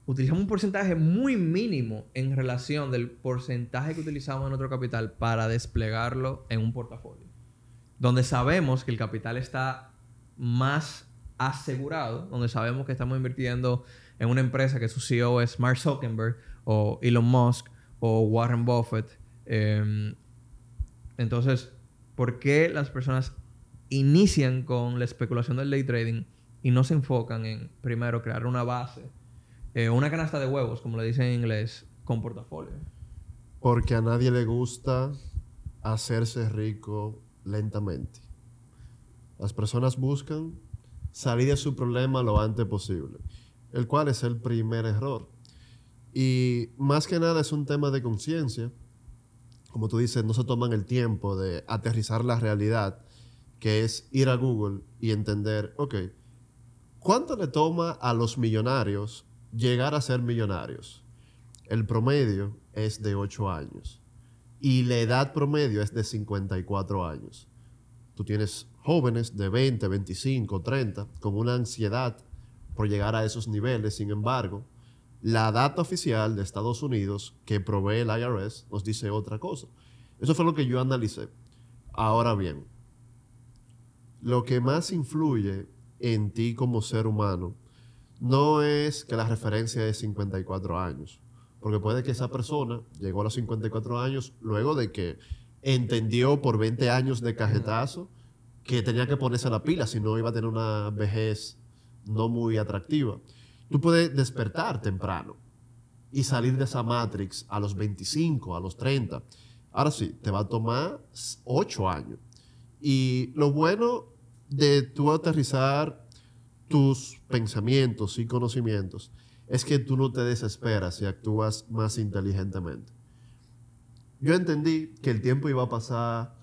utilizamos un porcentaje muy mínimo en relación del porcentaje que utilizamos en otro capital para desplegarlo en un portafolio. Donde sabemos que el capital está más asegurado, donde sabemos que estamos invirtiendo en una empresa que su CEO es Mark Zuckerberg o Elon Musk o Warren Buffett. Em, entonces, ¿por qué las personas inician con la especulación del day trading y no se enfocan en, primero, crear una base? Eh, una canasta de huevos, como le dicen en inglés, con portafolio. Porque a nadie le gusta hacerse rico lentamente. Las personas buscan salir de su problema lo antes posible, el cual es el primer error. Y más que nada es un tema de conciencia. Como tú dices, no se toman el tiempo de aterrizar la realidad, que es ir a Google y entender, ok, ¿cuánto le toma a los millonarios llegar a ser millonarios, el promedio es de 8 años y la edad promedio es de 54 años. Tú tienes jóvenes de 20, 25, 30 con una ansiedad por llegar a esos niveles. Sin embargo, la data oficial de Estados Unidos que provee el IRS nos dice otra cosa. Eso fue lo que yo analicé. Ahora bien, lo que más influye en ti como ser humano no es que la referencia es 54 años, porque puede que esa persona llegó a los 54 años luego de que entendió por 20 años de cajetazo que tenía que ponerse la pila, si no iba a tener una vejez no muy atractiva. Tú puedes despertar temprano y salir de esa matrix a los 25, a los 30. Ahora sí, te va a tomar 8 años. Y lo bueno de tú aterrizar tus pensamientos y conocimientos, es que tú no te desesperas y actúas más inteligentemente. Yo entendí que el tiempo iba a pasar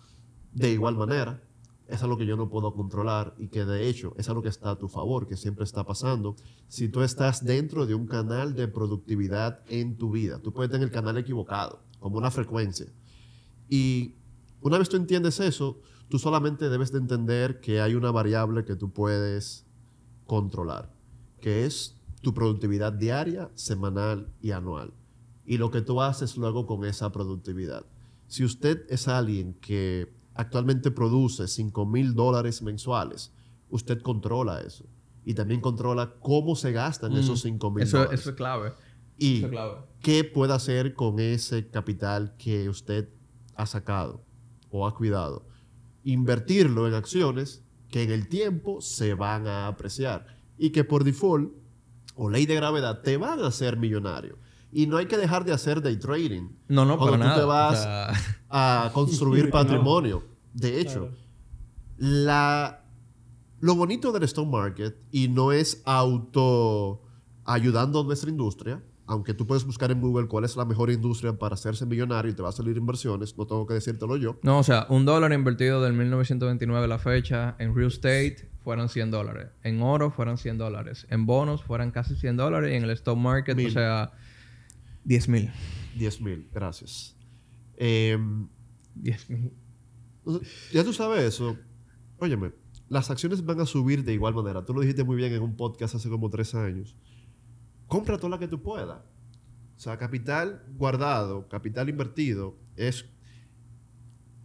de igual manera, es algo que yo no puedo controlar y que de hecho es algo que está a tu favor, que siempre está pasando. Si tú estás dentro de un canal de productividad en tu vida, tú puedes tener el canal equivocado, como una frecuencia. Y una vez tú entiendes eso, tú solamente debes de entender que hay una variable que tú puedes controlar, que es tu productividad diaria, semanal y anual, y lo que tú haces luego con esa productividad. Si usted es alguien que actualmente produce 5 mil dólares mensuales, usted controla eso. Y también controla cómo se gastan esos 5 mm. mil Eso es clave. Y qué puede hacer con ese capital que usted ha sacado o ha cuidado. Invertirlo en acciones que en el tiempo se van a apreciar y que por default o ley de gravedad te van a hacer millonario. Y no hay que dejar de hacer day trading. No, no, cuando para tú te vas a construir patrimonio. De hecho, la, lo bonito del stock market, y no es auto ayudando a nuestra industria, aunque tú puedes buscar en Google cuál es la mejor industria para hacerse millonario y te va a salir inversiones, no tengo que decírtelo yo. No, o sea, un dólar invertido del 1929 a la fecha en real estate fueran 100 dólares, en oro fueran 100 dólares, en bonos fueran casi 100 dólares y en el stock market, o sea, 10 mil. 10 mil, gracias. Eh, mil. Ya tú sabes eso. Óyeme, las acciones van a subir de igual manera. Tú lo dijiste muy bien en un podcast hace como tres años compra toda la que tú puedas. O sea, capital guardado, capital invertido, es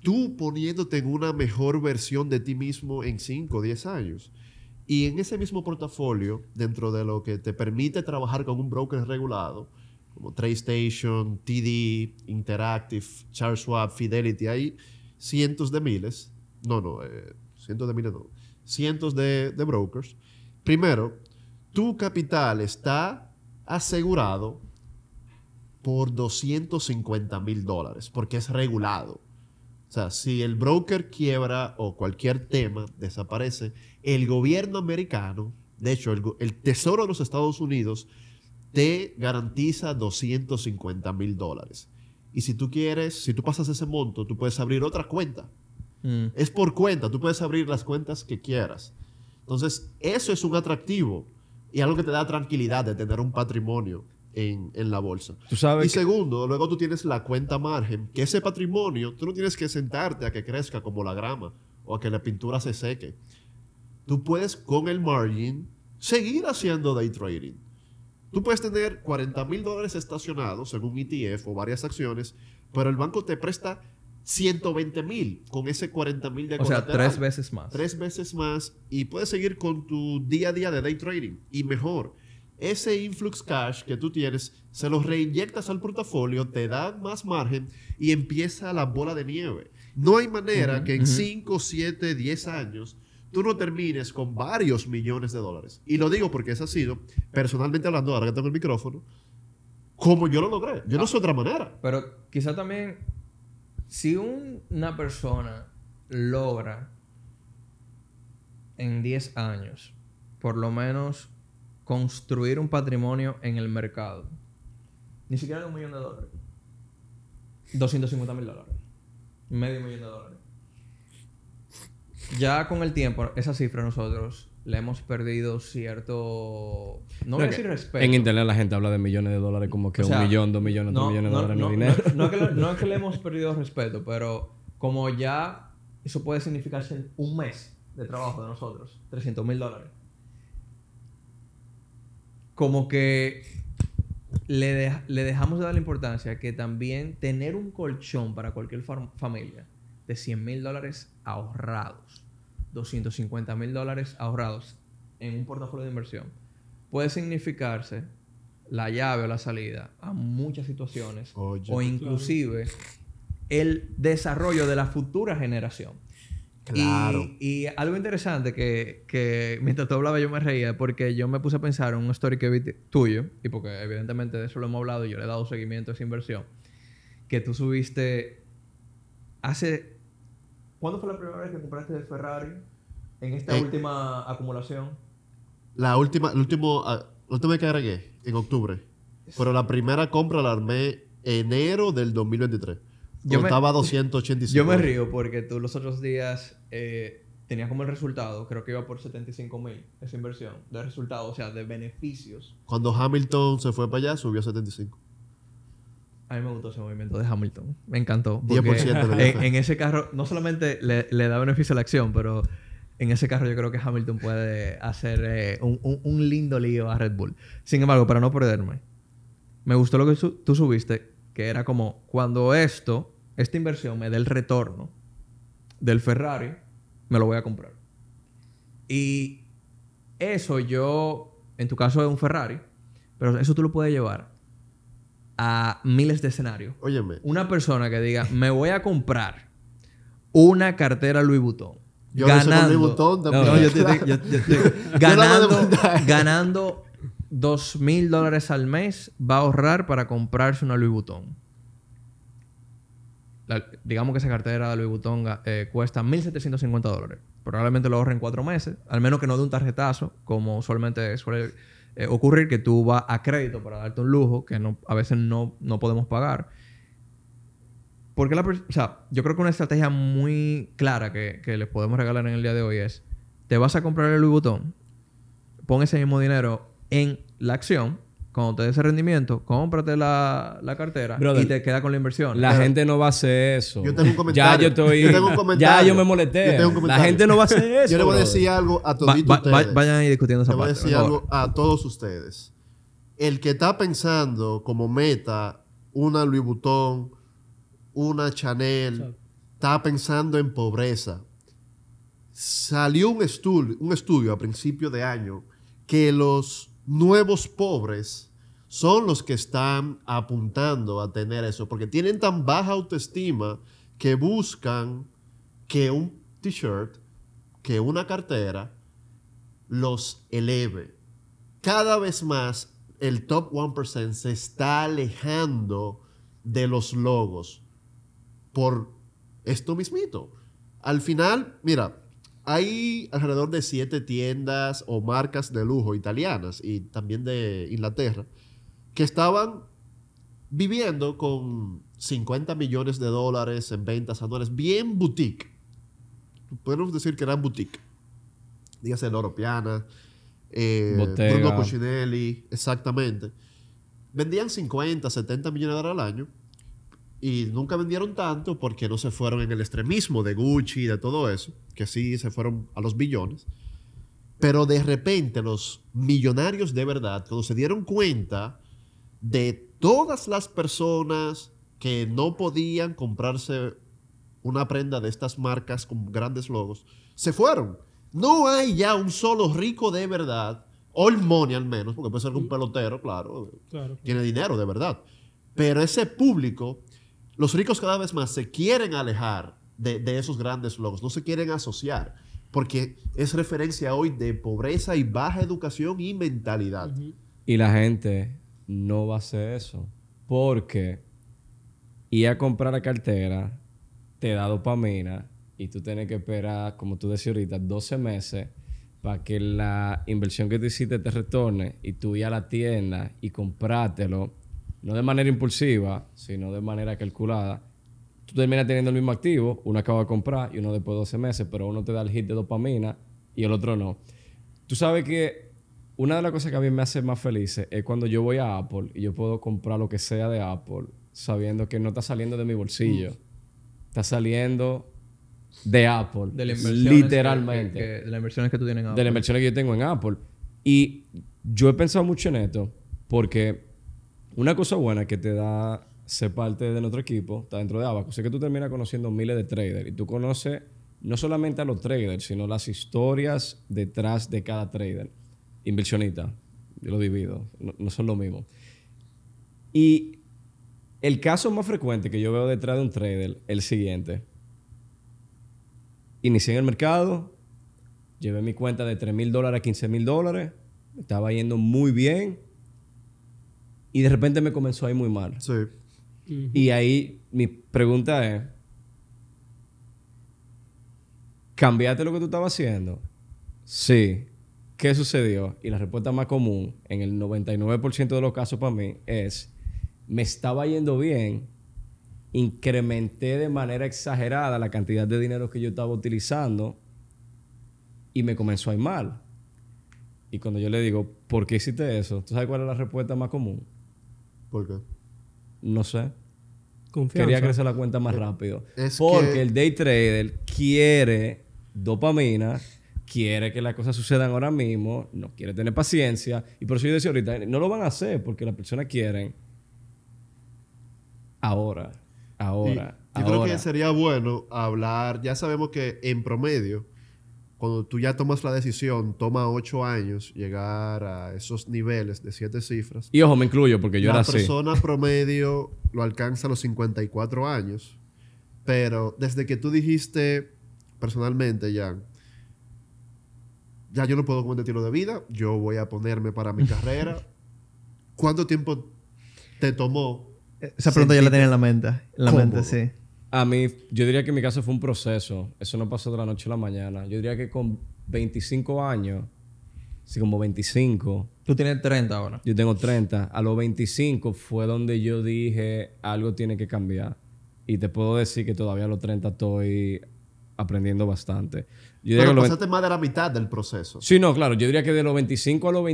tú poniéndote en una mejor versión de ti mismo en 5 o 10 años. Y en ese mismo portafolio, dentro de lo que te permite trabajar con un broker regulado, como TradeStation, TD, Interactive, Charles Schwab, Fidelity, hay cientos de miles, no, no, eh, cientos de miles no, cientos de brokers. Primero, tu capital está asegurado por 250 mil dólares, porque es regulado. O sea, si el broker quiebra o cualquier tema desaparece, el gobierno americano, de hecho, el, Tesoro de los Estados Unidos, te garantiza 250 mil dólares. Y si tú quieres, si tú pasas ese monto, tú puedes abrir otra cuenta. Mm. Es por cuenta, tú puedes abrir las cuentas que quieras. Entonces, eso es un atractivo y algo que te da tranquilidad de tener un patrimonio en, la bolsa. y segundo, luego tú tienes la cuenta margen, que ese patrimonio, tú no tienes que sentarte a que crezca como la grama o a que la pintura se seque. Tú puedes con el margin seguir haciendo day trading. Tú puedes tener 40 mil dólares estacionados en un ETF o varias acciones, pero el banco te presta 120 mil con ese 40 mil de O sea, tres veces más. Tres veces más y puedes seguir con tu día a día de day trading y mejor. Ese influx cash que tú tienes, se los reinyectas al portafolio, te da más margen y empieza la bola de nieve. No hay manera que en 5, 7, 10 años tú no termines con varios millones de dólares. Y lo digo porque eso ha sido, personalmente hablando, ahora que tengo el micrófono, como yo lo logré. Yo no ah. sé otra manera. Pero quizá también si una persona logra en 10 años, por lo menos, construir un patrimonio en el mercado, ni siquiera de un millón de dólares, 250 mil dólares, medio millón de dólares. Ya con el tiempo, esa cifra nosotros le hemos perdido cierto. No, voy a decir respeto. En internet la gente habla de millones de dólares como que un millón, dos millones, millones de dólares no, dinero. Es que le, no, es que le, hemos perdido respeto, pero como ya eso puede significarse un mes de trabajo de nosotros, 300 mil dólares. Como que le, dejamos de dar la importancia que también tener un colchón para cualquier familia de 100 mil dólares ahorrados 250 mil dólares ahorrados en un portafolio de inversión puede significarse la llave o la salida a muchas situaciones o pues, inclusive el desarrollo de la futura generación. Claro. Y, algo interesante que, que, mientras tú hablabas yo me reía porque yo me puse a pensar en un story que vi tuyo y porque evidentemente de eso lo hemos hablado y yo le he dado seguimiento a esa inversión que tú subiste hace ¿Cuándo fue la primera vez que compraste de Ferrari en esta eh, última acumulación? La última, el último, ah, última vez que agregué, en octubre. Pero la primera compra la armé enero del 2023. Yo estaba 285. Yo me río porque tú los otros días eh, tenías como el resultado, creo que iba por 75 mil esa inversión, de resultado, o sea, de beneficios. Cuando Hamilton se fue para allá, subió a 75. A mí me gustó ese movimiento de Hamilton. Me encantó. 10% en, en, ese carro, no solamente le, da beneficio a la acción, pero en ese carro yo creo que Hamilton puede hacer eh, un, lindo lío a Red Bull. Sin embargo, para no perderme, me gustó lo que tú subiste, que era como cuando esto, esta inversión me dé el retorno del Ferrari, me lo voy a comprar. Y eso yo, en tu caso es un Ferrari, pero eso tú lo puedes llevar a miles de escenarios. Óyeme. Una persona que diga, me voy a comprar una cartera Louis Vuitton. ganando, Louis también. ganando, ganando mil dólares al mes, va a ahorrar para comprarse una Louis Vuitton. digamos que esa cartera de Louis Vuitton eh, cuesta 1.750 dólares. Probablemente lo ahorre en cuatro meses, al menos que no dé un tarjetazo, como usualmente suele eh, ocurrir que tú vas a crédito para darte un lujo que no, a veces no, no podemos pagar. Porque la, o sea, yo creo que una estrategia muy clara que, que, les podemos regalar en el día de hoy es, te vas a comprar el Louis Vuitton, pon ese mismo dinero en la acción cuando te dé ese rendimiento, cómprate la, la cartera y te queda con la inversión. La gente no va a hacer eso. Yo tengo un comentario. Ya yo estoy. Yo tengo un comentario. Ya yo me molesté. la gente no va a hacer eso. Yo le voy a decir algo a todos ustedes. Vayan ahí discutiendo esa parte. Le voy a decir algo a todos ustedes. El que está pensando como meta una Louis Vuitton, una Chanel, está pensando en pobreza. Salió un estudio a principio de año que los nuevos pobres son los que están apuntando a tener eso, porque tienen tan baja autoestima que buscan que un t-shirt, que una cartera, los eleve. Cada vez más el top 1% se está alejando de los logos por esto mismito. Al final, mira, hay alrededor de siete tiendas o marcas de lujo italianas y también de Inglaterra que estaban viviendo con 50 millones de dólares en ventas anuales, bien boutique. Podemos decir que eran boutique. Dígase Loro Piana, eh, Bruno Cucinelli, exactamente. Vendían 50, 70 millones de dólares al año y nunca vendieron tanto porque no se fueron en el extremismo de Gucci y de todo eso, que sí se fueron a los billones. Pero de repente los millonarios de verdad, cuando se dieron cuenta de todas las personas que no podían comprarse una prenda de estas marcas con grandes logos, se fueron. No hay ya un solo rico de verdad, el money al menos, porque puede ser un pelotero, claro. tiene dinero de verdad. Pero ese público los ricos cada vez más se quieren alejar de, esos grandes logos. no se quieren asociar, porque es referencia hoy de pobreza y baja educación y mentalidad. Y la gente no va a hacer eso, porque ir a comprar la cartera te da dopamina y tú tienes que esperar, como tú decías ahorita, 12 meses para que la inversión que te hiciste te retorne y tú ir a la tienda y comprártelo no de manera impulsiva, sino de manera calculada, tú terminas teniendo el mismo activo, uno acaba de comprar y uno después de 12 meses, pero uno te da el hit de dopamina y el otro no. Tú sabes que una de las cosas que a mí me hace más feliz es cuando yo voy a Apple y yo puedo comprar lo que sea de Apple sabiendo que no está saliendo de mi bolsillo, está saliendo de Apple, de literalmente. de las inversiones que tú tienes en Apple. De las inversiones que yo tengo en Apple. Y yo he pensado mucho en esto porque una cosa buena que te da ser parte de nuestro equipo, está dentro de Abaco, Sé que tú terminas conociendo miles de traders y tú conoces no solamente a los traders, sino las historias detrás de cada trader. Inversionista, yo lo divido, no, son lo mismo. Y el caso más frecuente que yo veo detrás de un trader es el siguiente. Inicié en el mercado, llevé mi cuenta de 3 mil dólares a 15 mil dólares, estaba yendo muy bien, y de repente me comenzó a ir muy mal. Sí. Y ahí mi pregunta es, ¿cambiaste lo que tú estabas haciendo? Sí. ¿Qué sucedió? Y la respuesta más común en el 99% de los casos para mí es, me estaba yendo bien, incrementé de manera exagerada la cantidad de dinero que yo estaba utilizando y me comenzó a ir mal. Y cuando yo le digo, ¿por qué hiciste eso? ¿Tú sabes cuál es la respuesta más común? ¿Por qué? No sé. Quería crecer la cuenta más rápido. porque el day trader quiere dopamina, quiere que las cosas sucedan ahora mismo, no quiere tener paciencia. Y por eso yo decía ahorita, no lo van a hacer porque las personas quieren ahora, ahora. yo creo que sería bueno hablar, ya sabemos que en promedio cuando tú ya tomas la decisión, toma ocho años llegar a esos niveles de siete cifras. Y ojo, me incluyo porque yo era así. La persona promedio lo alcanza a los 54 años, pero desde que tú dijiste personalmente, Jan, ya yo no puedo con este estilo de vida, yo voy a ponerme para mi carrera. ¿Cuánto tiempo te tomó? Esa pregunta ya la tenía en la mente. En la mente, sí. A mí, yo diría que mi caso fue un proceso. Eso no pasó de la noche a la mañana. Yo diría que con 25 años, así como 25. Tú tienes 30 ahora. Yo tengo 30. A los 25 fue donde yo dije, algo tiene que cambiar. Y te puedo decir que todavía a los 30 estoy aprendiendo bastante. Yo Pero pasaste más de la mitad del proceso. Sí, no, claro. Yo diría que de los 25 a los,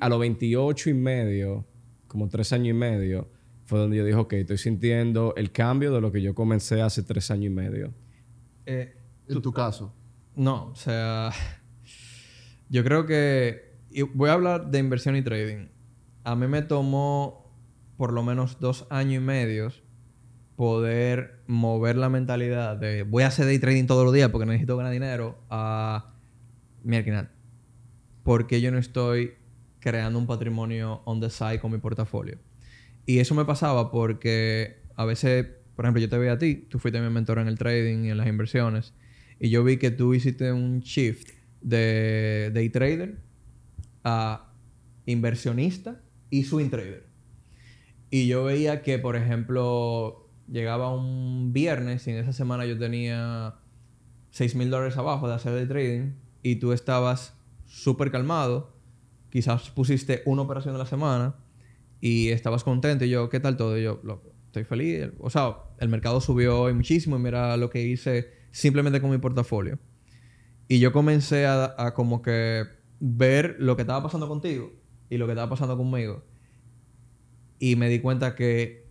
a los 28 y medio, como tres años y medio, fue donde yo dije, ok, estoy sintiendo el cambio de lo que yo comencé hace tres años y medio. Eh, ¿En tu caso? No, o sea, yo creo que, voy a hablar de inversión y trading. A mí me tomó por lo menos dos años y medio poder mover la mentalidad de voy a hacer day trading todos los días porque necesito ganar dinero a mi mira, porque yo no estoy creando un patrimonio on the side con mi portafolio. Y eso me pasaba porque a veces, por ejemplo, yo te veía a ti, tú fuiste mi mentor en el trading y en las inversiones, y yo vi que tú hiciste un shift de day trader a inversionista y swing trader. Y yo veía que, por ejemplo, llegaba un viernes y en esa semana yo tenía 6 mil dólares abajo de hacer day trading y tú estabas súper calmado, quizás pusiste una operación de la semana y estabas contento y yo, ¿qué tal todo? Y yo, estoy feliz. O sea, el mercado subió hoy muchísimo y mira lo que hice simplemente con mi portafolio. Y yo comencé a, como que ver lo que estaba pasando contigo y lo que estaba pasando conmigo. Y me di cuenta que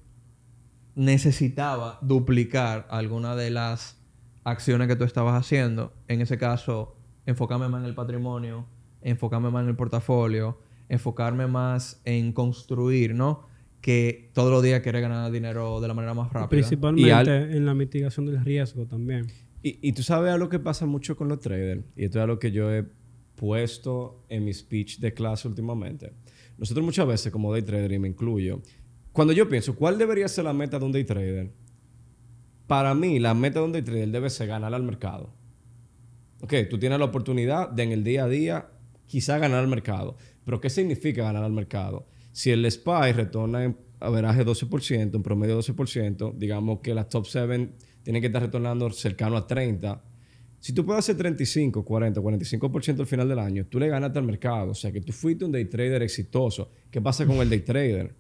necesitaba duplicar alguna de las acciones que tú estabas haciendo. En ese caso, enfocarme más en el patrimonio, enfocarme más en el portafolio, enfocarme más en construir, ¿no? Que todos los días quiere ganar dinero de la manera más rápida. Principalmente en la mitigación del riesgo también. Y, tú sabes algo que pasa mucho con los traders, y esto es algo que yo he puesto en mi speech de clase últimamente. Nosotros muchas veces, como day trader, y me incluyo, cuando yo pienso, ¿cuál debería ser la meta de un day trader? Para mí, la meta de un day trader debe ser ganar al mercado. Ok, tú tienes la oportunidad de en el día a día quizá ganar al mercado. Pero ¿qué significa ganar al mercado? Si el SPY retorna en averaje 12%, en promedio 12%, digamos que las top 7 tienen que estar retornando cercano a 30%. Si tú puedes hacer 35, 40, 45% al final del año, tú le ganaste al mercado. O sea, que tú fuiste un day trader exitoso. ¿Qué pasa con el day trader?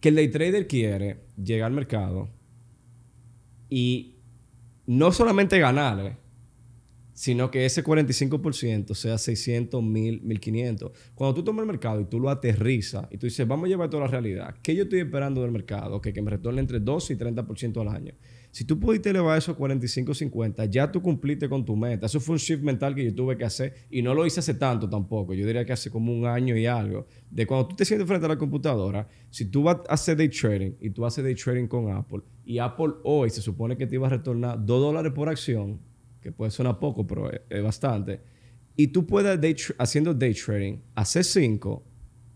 Que el day trader quiere llegar al mercado y no solamente ganarle, sino que ese 45% sea 600, 1000, 1500. Cuando tú tomas el mercado y tú lo aterrizas y tú dices, vamos a llevar toda la realidad, ¿qué yo estoy esperando del mercado? Que, que me retorne entre 12 y 30% al año. Si tú pudiste elevar eso a 45, 50, ya tú cumpliste con tu meta. Eso fue un shift mental que yo tuve que hacer y no lo hice hace tanto tampoco. Yo diría que hace como un año y algo. De cuando tú te sientes frente a la computadora, si tú vas a hacer day trading y tú haces day trading con Apple y Apple hoy se supone que te iba a retornar 2 dólares por acción, que puede sonar poco, pero es, bastante, y tú puedes day haciendo day trading, hacer 5,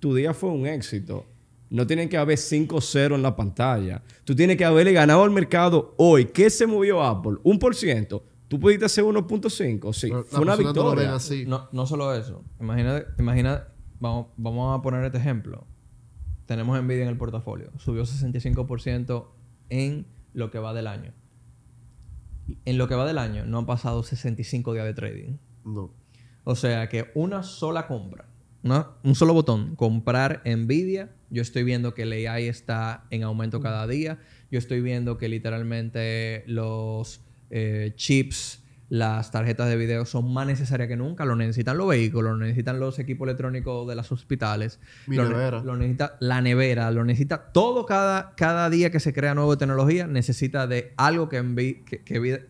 tu día fue un éxito. No tiene que haber 5-0 en la pantalla. Tú tienes que haberle ganado al mercado hoy. ¿Qué se movió Apple? Un por ciento. ¿Tú pudiste hacer 1.5? Sí, fue una victoria. No, no, solo eso. Imagina, imagina vamos, vamos a poner este ejemplo. Tenemos Nvidia en el portafolio. Subió 65% en lo que va del año en lo que va del año, no han pasado 65 días de trading. No. O sea que una sola compra, ¿no? un solo botón, comprar Nvidia. Yo estoy viendo que el AI está en aumento cada día. Yo estoy viendo que literalmente los eh, chips las tarjetas de video son más necesarias que nunca. Lo necesitan los vehículos, lo necesitan los equipos electrónicos de los hospitales. lo, lo necesita la nevera, lo necesita todo cada, cada día que se crea nueva tecnología, necesita de algo que,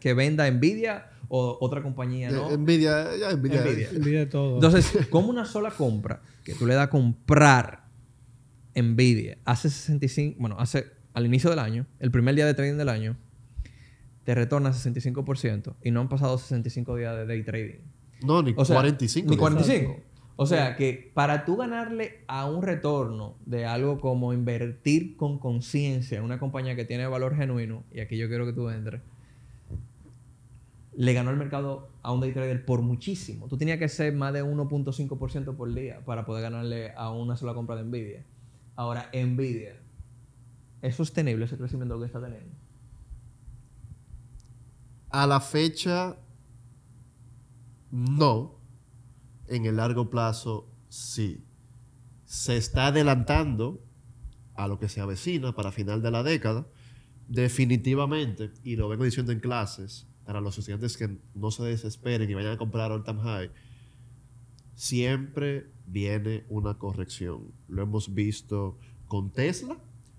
que, venda Nvidia o otra compañía, ¿no? Eh, Nvidia, ya Nvidia. Nvidia. todo. Entonces, como una sola compra que tú le das a comprar Nvidia hace 65, bueno, hace al inicio del año, el primer día de trading del año, te retorna 65% y no han pasado 65 días de day trading. No, ni 45. Ni 45. O sea que para tú ganarle a un retorno de algo como invertir con conciencia en una compañía que tiene valor genuino, y aquí yo quiero que tú entres, le ganó el mercado a un day trader por muchísimo. Tú tenías que ser más de 1.5% por día para poder ganarle a una sola compra de Nvidia. Ahora, Nvidia, ¿es sostenible ese crecimiento que está teniendo? A la fecha, no. En el largo plazo, sí. Se está adelantando a lo que se avecina para final de la década, definitivamente, y lo vengo diciendo en clases, para los estudiantes que no se desesperen y vayan a comprar All Time High, siempre viene una corrección. Lo hemos visto con Tesla,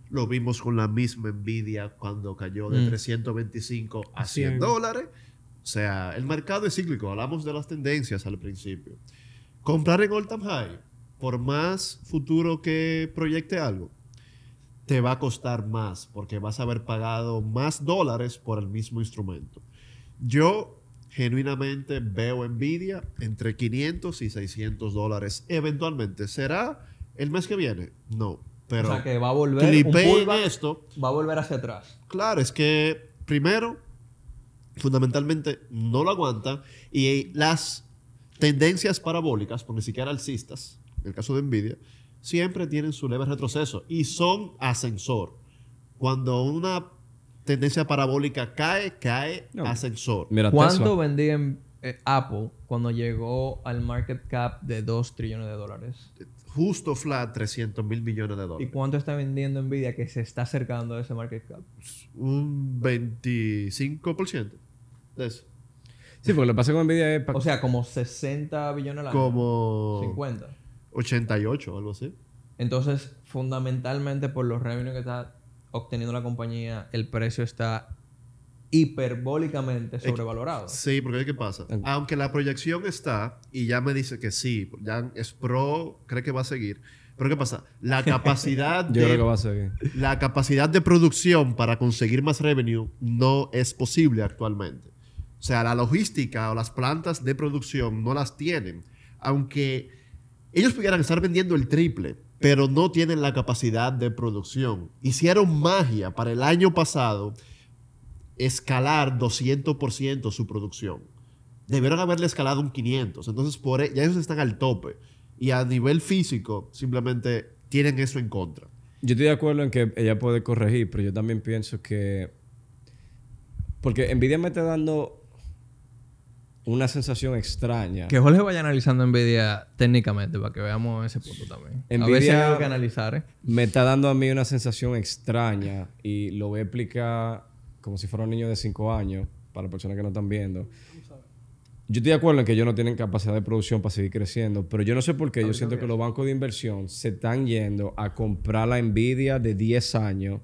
lo vimos con la misma envidia cuando cayó de 325 mm. a 100 dólares. O sea, el mercado es cíclico. Hablamos de las tendencias al principio. Comprar en all time high, por más futuro que proyecte algo, te va a costar más porque vas a haber pagado más dólares por el mismo instrumento. Yo genuinamente veo envidia entre 500 y 600 dólares. Eventualmente, ¿será el mes que viene? No o sea, que va a volver. un esto. Va a volver hacia atrás. Claro, es que primero, fundamentalmente, no lo aguanta. Y las tendencias parabólicas, por ni siquiera alcistas, en el caso de Nvidia, siempre tienen su leve retroceso y son ascensor. Cuando una tendencia parabólica cae, cae ascensor. Mira, ¿Cuánto vendían eh, Apple cuando llegó al market cap de 2 trillones de dólares. Justo flat 300 mil millones de dólares. ¿Y cuánto está vendiendo Nvidia que se está acercando a ese market cap? Un 25% de eso. Sí, porque lo que pasa con Nvidia es... O sea, como 60 billones al año. Como... 50. 88 algo así. Entonces, fundamentalmente por los revenues que está obteniendo la compañía, el precio está hiperbólicamente sobrevalorado. Sí, porque ¿qué pasa? Aunque la proyección está y ya me dice que sí, ya es pro, cree que va a seguir. Pero ¿qué pasa? La capacidad de, Yo creo que va a La capacidad de producción para conseguir más revenue no es posible actualmente. O sea, la logística o las plantas de producción no las tienen. Aunque ellos pudieran estar vendiendo el triple, pero no tienen la capacidad de producción. Hicieron magia para el año pasado escalar 200% su producción. Deberían haberle escalado un 500. Entonces, por, e, ya ellos están al tope. Y a nivel físico, simplemente tienen eso en contra. Yo estoy de acuerdo en que ella puede corregir, pero yo también pienso que... Porque Nvidia me está dando una sensación extraña. Que Jorge vaya analizando envidia técnicamente para que veamos ese punto también. a hay que analizar, ¿eh? Me está dando a mí una sensación extraña y lo voy a como si fuera un niño de 5 años, para personas que no están viendo. Yo estoy de acuerdo en que ellos no tienen capacidad de producción para seguir creciendo, pero yo no sé por qué. Yo siento que los bancos de inversión se están yendo a comprar la envidia de 10 años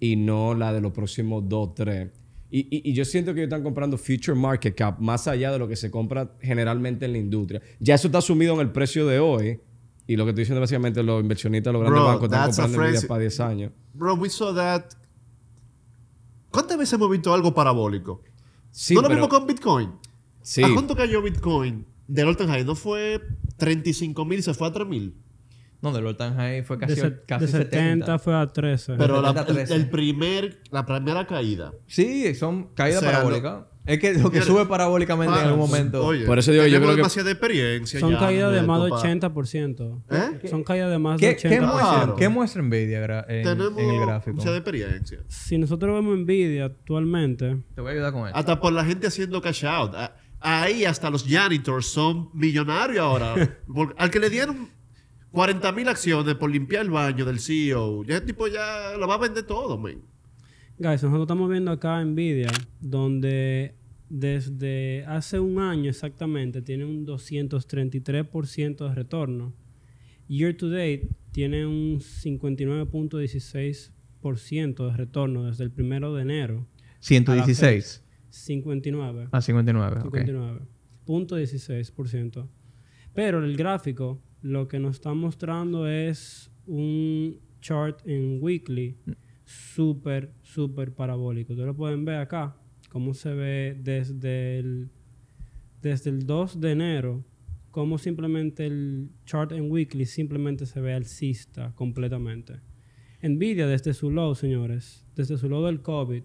y no la de los próximos 2, 3. Y, yo siento que ellos están comprando future market cap más allá de lo que se compra generalmente en la industria. Ya eso está asumido en el precio de hoy. Y lo que estoy diciendo básicamente los inversionistas, los grandes bancos están comprando envidia para 10 años. Bro, we saw that ¿Cuántas veces hemos visto algo parabólico? no lo mismo con Bitcoin. ¿A cuánto cayó Bitcoin del Altenheim, High? ¿No fue 35 mil? ¿Se fue a 3 mil? No, de Lord High fue casi, casi 70, fue a 13. Pero la, El, primer, la primera caída. Sí, son caídas parabólicas. es que lo que sube parabólicamente en ah, algún momento. Oye, Por eso digo, yo creo que. De experiencia. Son caídas de más del 80%. ¿Eh? Son caídas de más de 80%. ¿Qué muestra, ¿qué Nvidia en, el gráfico? Mucha de experiencia. Si nosotros vemos Nvidia actualmente. Te voy a ayudar con eso. Hasta por la gente haciendo cash out. Ahí hasta los janitors son millonarios ahora. Al que le dieron 40.000 acciones por limpiar el baño del CEO. Ya ese tipo ya lo va a vender todo, man. Guys, nosotros estamos viendo acá Nvidia, donde desde hace un año exactamente tiene un 233% de retorno. Year to date tiene un 59.16% de retorno desde el primero de enero. 116. 59. Ah, 59. 59.16%. Pero el gráfico lo que nos está mostrando es un chart en weekly mm. súper, súper parabólico. Ustedes lo pueden ver acá, cómo se ve desde el, desde el 2 de enero, cómo simplemente el chart en weekly simplemente se ve alcista completamente. Nvidia desde su low, señores, desde su low del COVID,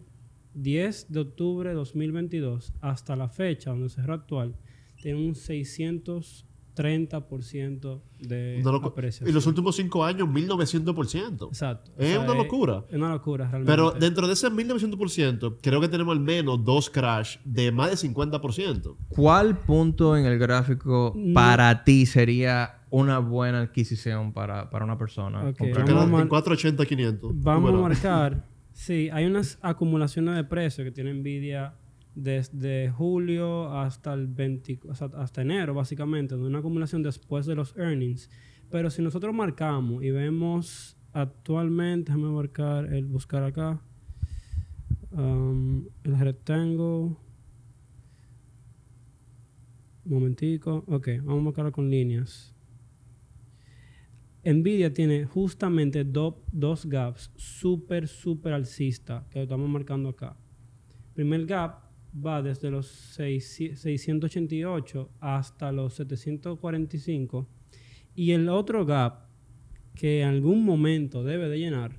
10 de octubre de 2022 hasta la fecha donde cerró actual, tiene un 600 30% de, precios Y los últimos cinco años, 1900%. Exacto. Es una locura. Es una locura, realmente. Pero dentro de ese 1900%, creo que tenemos al menos dos crash de más de 50%. ¿Cuál punto en el gráfico mm. para ti sería una buena adquisición para, una persona? Okay. Vamos en 480, 500. Vamos a marcar. sí, hay unas acumulaciones de precios que tiene Nvidia desde julio hasta el 20, hasta enero, básicamente, de una acumulación después de los earnings. Pero si nosotros marcamos y vemos actualmente, déjame marcar el buscar acá, um, El el rectángulo. Momentico, ok, vamos a marcarlo con líneas. Nvidia tiene justamente dos gaps súper, súper alcista que estamos marcando acá. Primer gap va desde los 688 hasta los 745 y el otro gap que en algún momento debe de llenar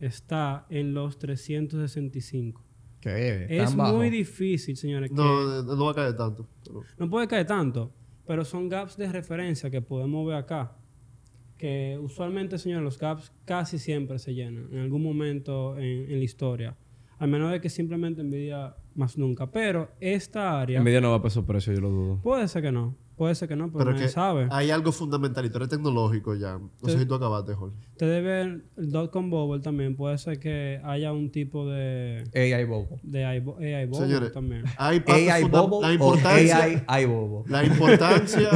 está en los 365. Que es muy difícil, señores. No, no va a caer tanto. No puede caer tanto, pero son gaps de referencia que podemos ver acá. Que usualmente, señores, los gaps casi siempre se llenan en algún momento en, la historia. A menos de que simplemente envidia más nunca. Pero esta área. Nvidia no va a pasar precio, yo lo dudo. Puede ser que no. Puede ser que no, pero, sabe. Hay algo fundamental y tú eres tecnológico ya. No sé si tú acabaste, Jorge. Te debe el dot-com bubble también. Puede ser que haya un tipo de... AI bobo. De AI, bobo Señores, también. Hay AI bobo la importancia, AI, La importancia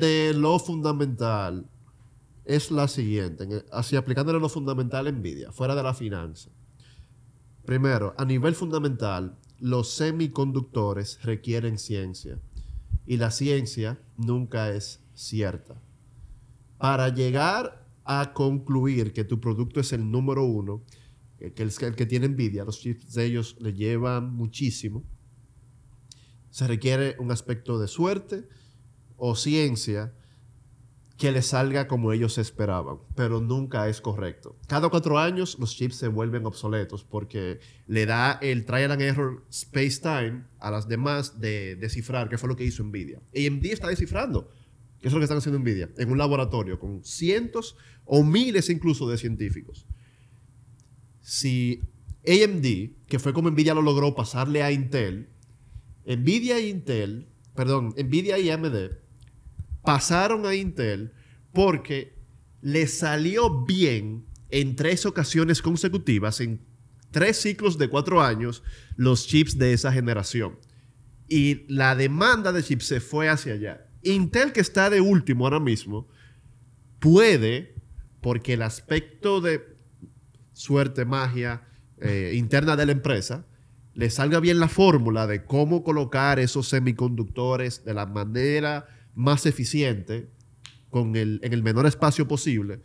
de lo fundamental es la siguiente. Así, aplicándole lo fundamental a NVIDIA, fuera de la finanza. Primero, a nivel fundamental, los semiconductores requieren ciencia y la ciencia nunca es cierta. Para llegar a concluir que tu producto es el número uno, eh, que el, el que tiene envidia, los chips de ellos le llevan muchísimo, se requiere un aspecto de suerte o ciencia que les salga como ellos esperaban, pero nunca es correcto. Cada cuatro años los chips se vuelven obsoletos porque le da el trial and error space time a las demás de descifrar qué fue lo que hizo Nvidia. ...AMD está descifrando, que es lo que están haciendo Nvidia, en un laboratorio con cientos o miles incluso de científicos. Si AMD, que fue como Nvidia lo logró pasarle a Intel, Nvidia y Intel, perdón, Nvidia y AMD pasaron a Intel porque le salió bien en tres ocasiones consecutivas, en tres ciclos de cuatro años, los chips de esa generación. Y la demanda de chips se fue hacia allá. Intel, que está de último ahora mismo, puede, porque el aspecto de suerte, magia eh, interna de la empresa, le salga bien la fórmula de cómo colocar esos semiconductores de la manera más eficiente, con el, en el menor espacio posible,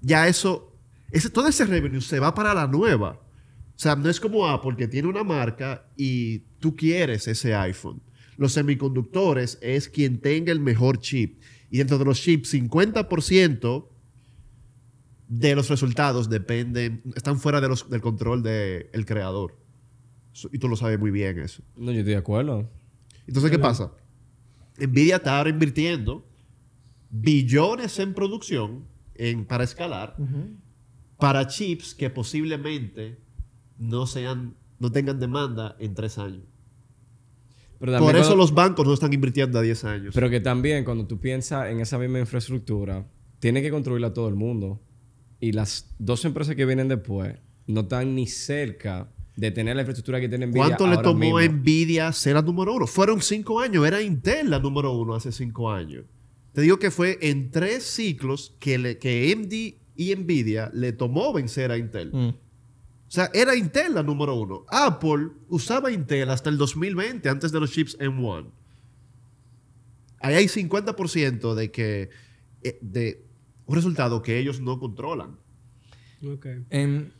ya eso, ese, todo ese revenue se va para la nueva. O sea, no es como Apple que tiene una marca y tú quieres ese iPhone. Los semiconductores es quien tenga el mejor chip. Y dentro de los chips, 50% de los resultados dependen, están fuera del control del creador. Y tú lo sabes muy bien eso. No, yo estoy de acuerdo. Entonces, ¿qué pasa? Nvidia está ahora invirtiendo billones en producción para escalar para chips que posiblemente no, sean, no tengan demanda en tres años. Por eso los bancos no están invirtiendo a 10 años. Pero que también cuando tú piensas en esa misma infraestructura, tiene que construirla todo el mundo. Y las dos empresas que vienen después no están ni cerca de tener la infraestructura que tiene Nvidia. ¿Cuánto le tomó a Nvidia ser la número uno? Fueron cinco años, era Intel la número uno hace cinco años. Te digo que fue en tres ciclos que, le, que AMD y Nvidia le tomó vencer a Intel. Mm. O sea, era Intel la número uno. Apple usaba Intel hasta el 2020, antes de los chips M1. Ahí hay 50% de que. Eh, de un resultado que ellos no controlan. Ok. En,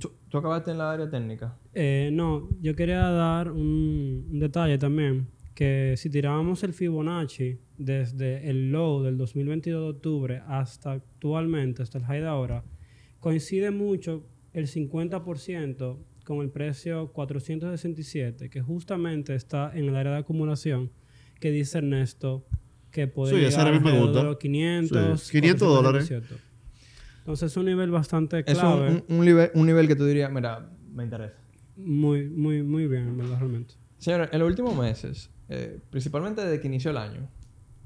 ¿tú, acabaste en la área técnica? Eh, no, yo quería dar un, detalle también, que si tirábamos el Fibonacci desde el low del 2022 de octubre hasta actualmente, hasta el high de ahora, coincide mucho el 50% con el precio 467, que justamente está en el área de acumulación, que dice Ernesto que puede sí, llegar a los 500, 500 dólares. Entonces es un nivel bastante clave. Es un, nivel, que tú dirías, mira, me interesa. Muy, muy, muy bien, Realmente. Señora, en los últimos meses, eh, principalmente desde que inició el año,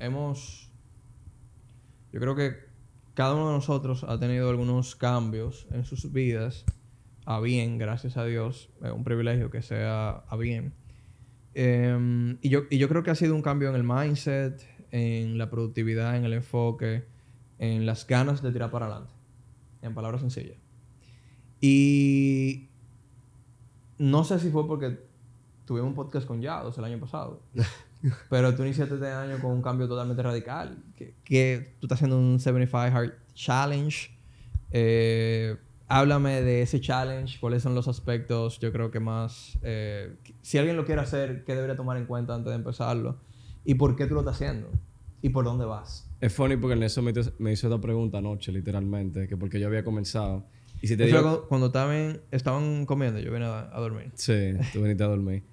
hemos... Yo creo que cada uno de nosotros ha tenido algunos cambios en sus vidas, a bien, gracias a Dios, es un privilegio que sea a bien. Em, y, yo, y yo creo que ha sido un cambio en el mindset, en la productividad, en el enfoque, en las ganas de tirar para adelante en palabras sencillas. Y no sé si fue porque tuvimos un podcast con Yados el año pasado, pero tú iniciaste este año con un cambio totalmente radical, que, tú estás haciendo un 75 Heart Challenge. Eh, háblame de ese challenge, cuáles son los aspectos, yo creo que más, eh, si alguien lo quiere hacer, ¿qué debería tomar en cuenta antes de empezarlo? ¿Y por qué tú lo estás haciendo? ¿Y por dónde vas? Es funny porque el Nelson me, hizo esta pregunta anoche, literalmente, que porque yo había comenzado. Y si te Cuando, estaban, comiendo, yo vine a, dormir. Sí, tú viniste a dormir.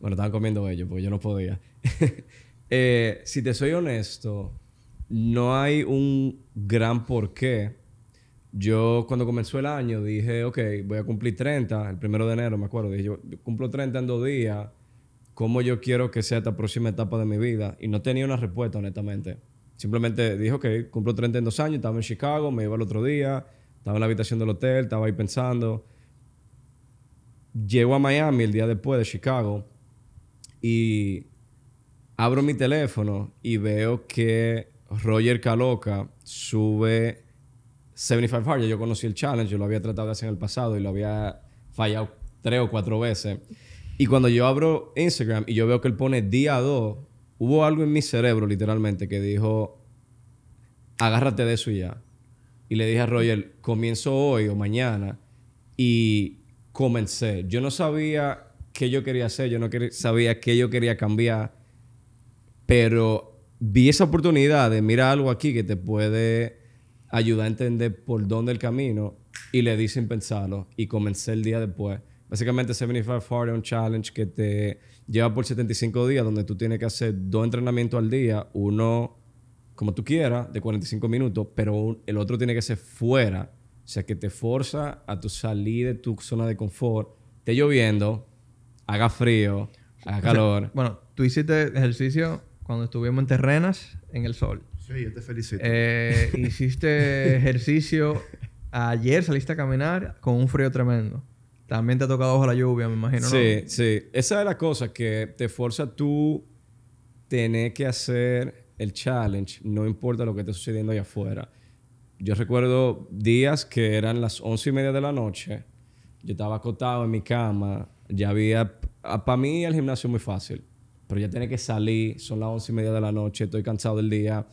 Bueno, estaban comiendo ellos, porque yo no podía. Eh, si te soy honesto, no hay un gran porqué. Yo cuando comenzó el año dije, ok, voy a cumplir 30, el primero de enero me acuerdo, dije, yo cumplo 30 en dos días, ¿cómo yo quiero que sea esta próxima etapa de mi vida? Y no tenía una respuesta, honestamente. Simplemente dijo que cumplo 32 años, estaba en Chicago, me iba el otro día, estaba en la habitación del hotel, estaba ahí pensando. Llego a Miami el día después de Chicago y abro mi teléfono y veo que Roger Caloca sube 75 Hard. Yo conocí el challenge, yo lo había tratado de hacer en el pasado y lo había fallado tres o cuatro veces. Y cuando yo abro Instagram y yo veo que él pone día 2 hubo algo en mi cerebro, literalmente, que dijo, agárrate de eso y ya. Y le dije a Roger, comienzo hoy o mañana. Y comencé. Yo no sabía qué yo quería hacer, yo no sabía qué yo quería cambiar, pero vi esa oportunidad de mira algo aquí que te puede ayudar a entender por dónde el camino y le di sin pensarlo y comencé el día después. Básicamente 75 Hard es un challenge que te lleva por 75 días donde tú tienes que hacer dos entrenamientos al día, uno como tú quieras, de 45 minutos, pero el otro tiene que ser fuera. O sea, que te forza a tu salir de tu zona de confort. Esté lloviendo, haga frío, haga calor. bueno, tú hiciste ejercicio cuando estuvimos en terrenas en el sol. Sí, yo te felicito. Eh, hiciste ejercicio ayer, saliste a caminar con un frío tremendo. También te ha tocado bajo la lluvia, me imagino. Sí, sí. Esa es la cosa que te fuerza tú tener que hacer el challenge, no importa lo que esté sucediendo allá afuera. Yo recuerdo días que eran las once y media de la noche, yo estaba acotado en mi cama, ya había... Ah, Para mí el gimnasio es muy fácil, pero ya tiene que salir, son las once y media de la noche, estoy cansado del día,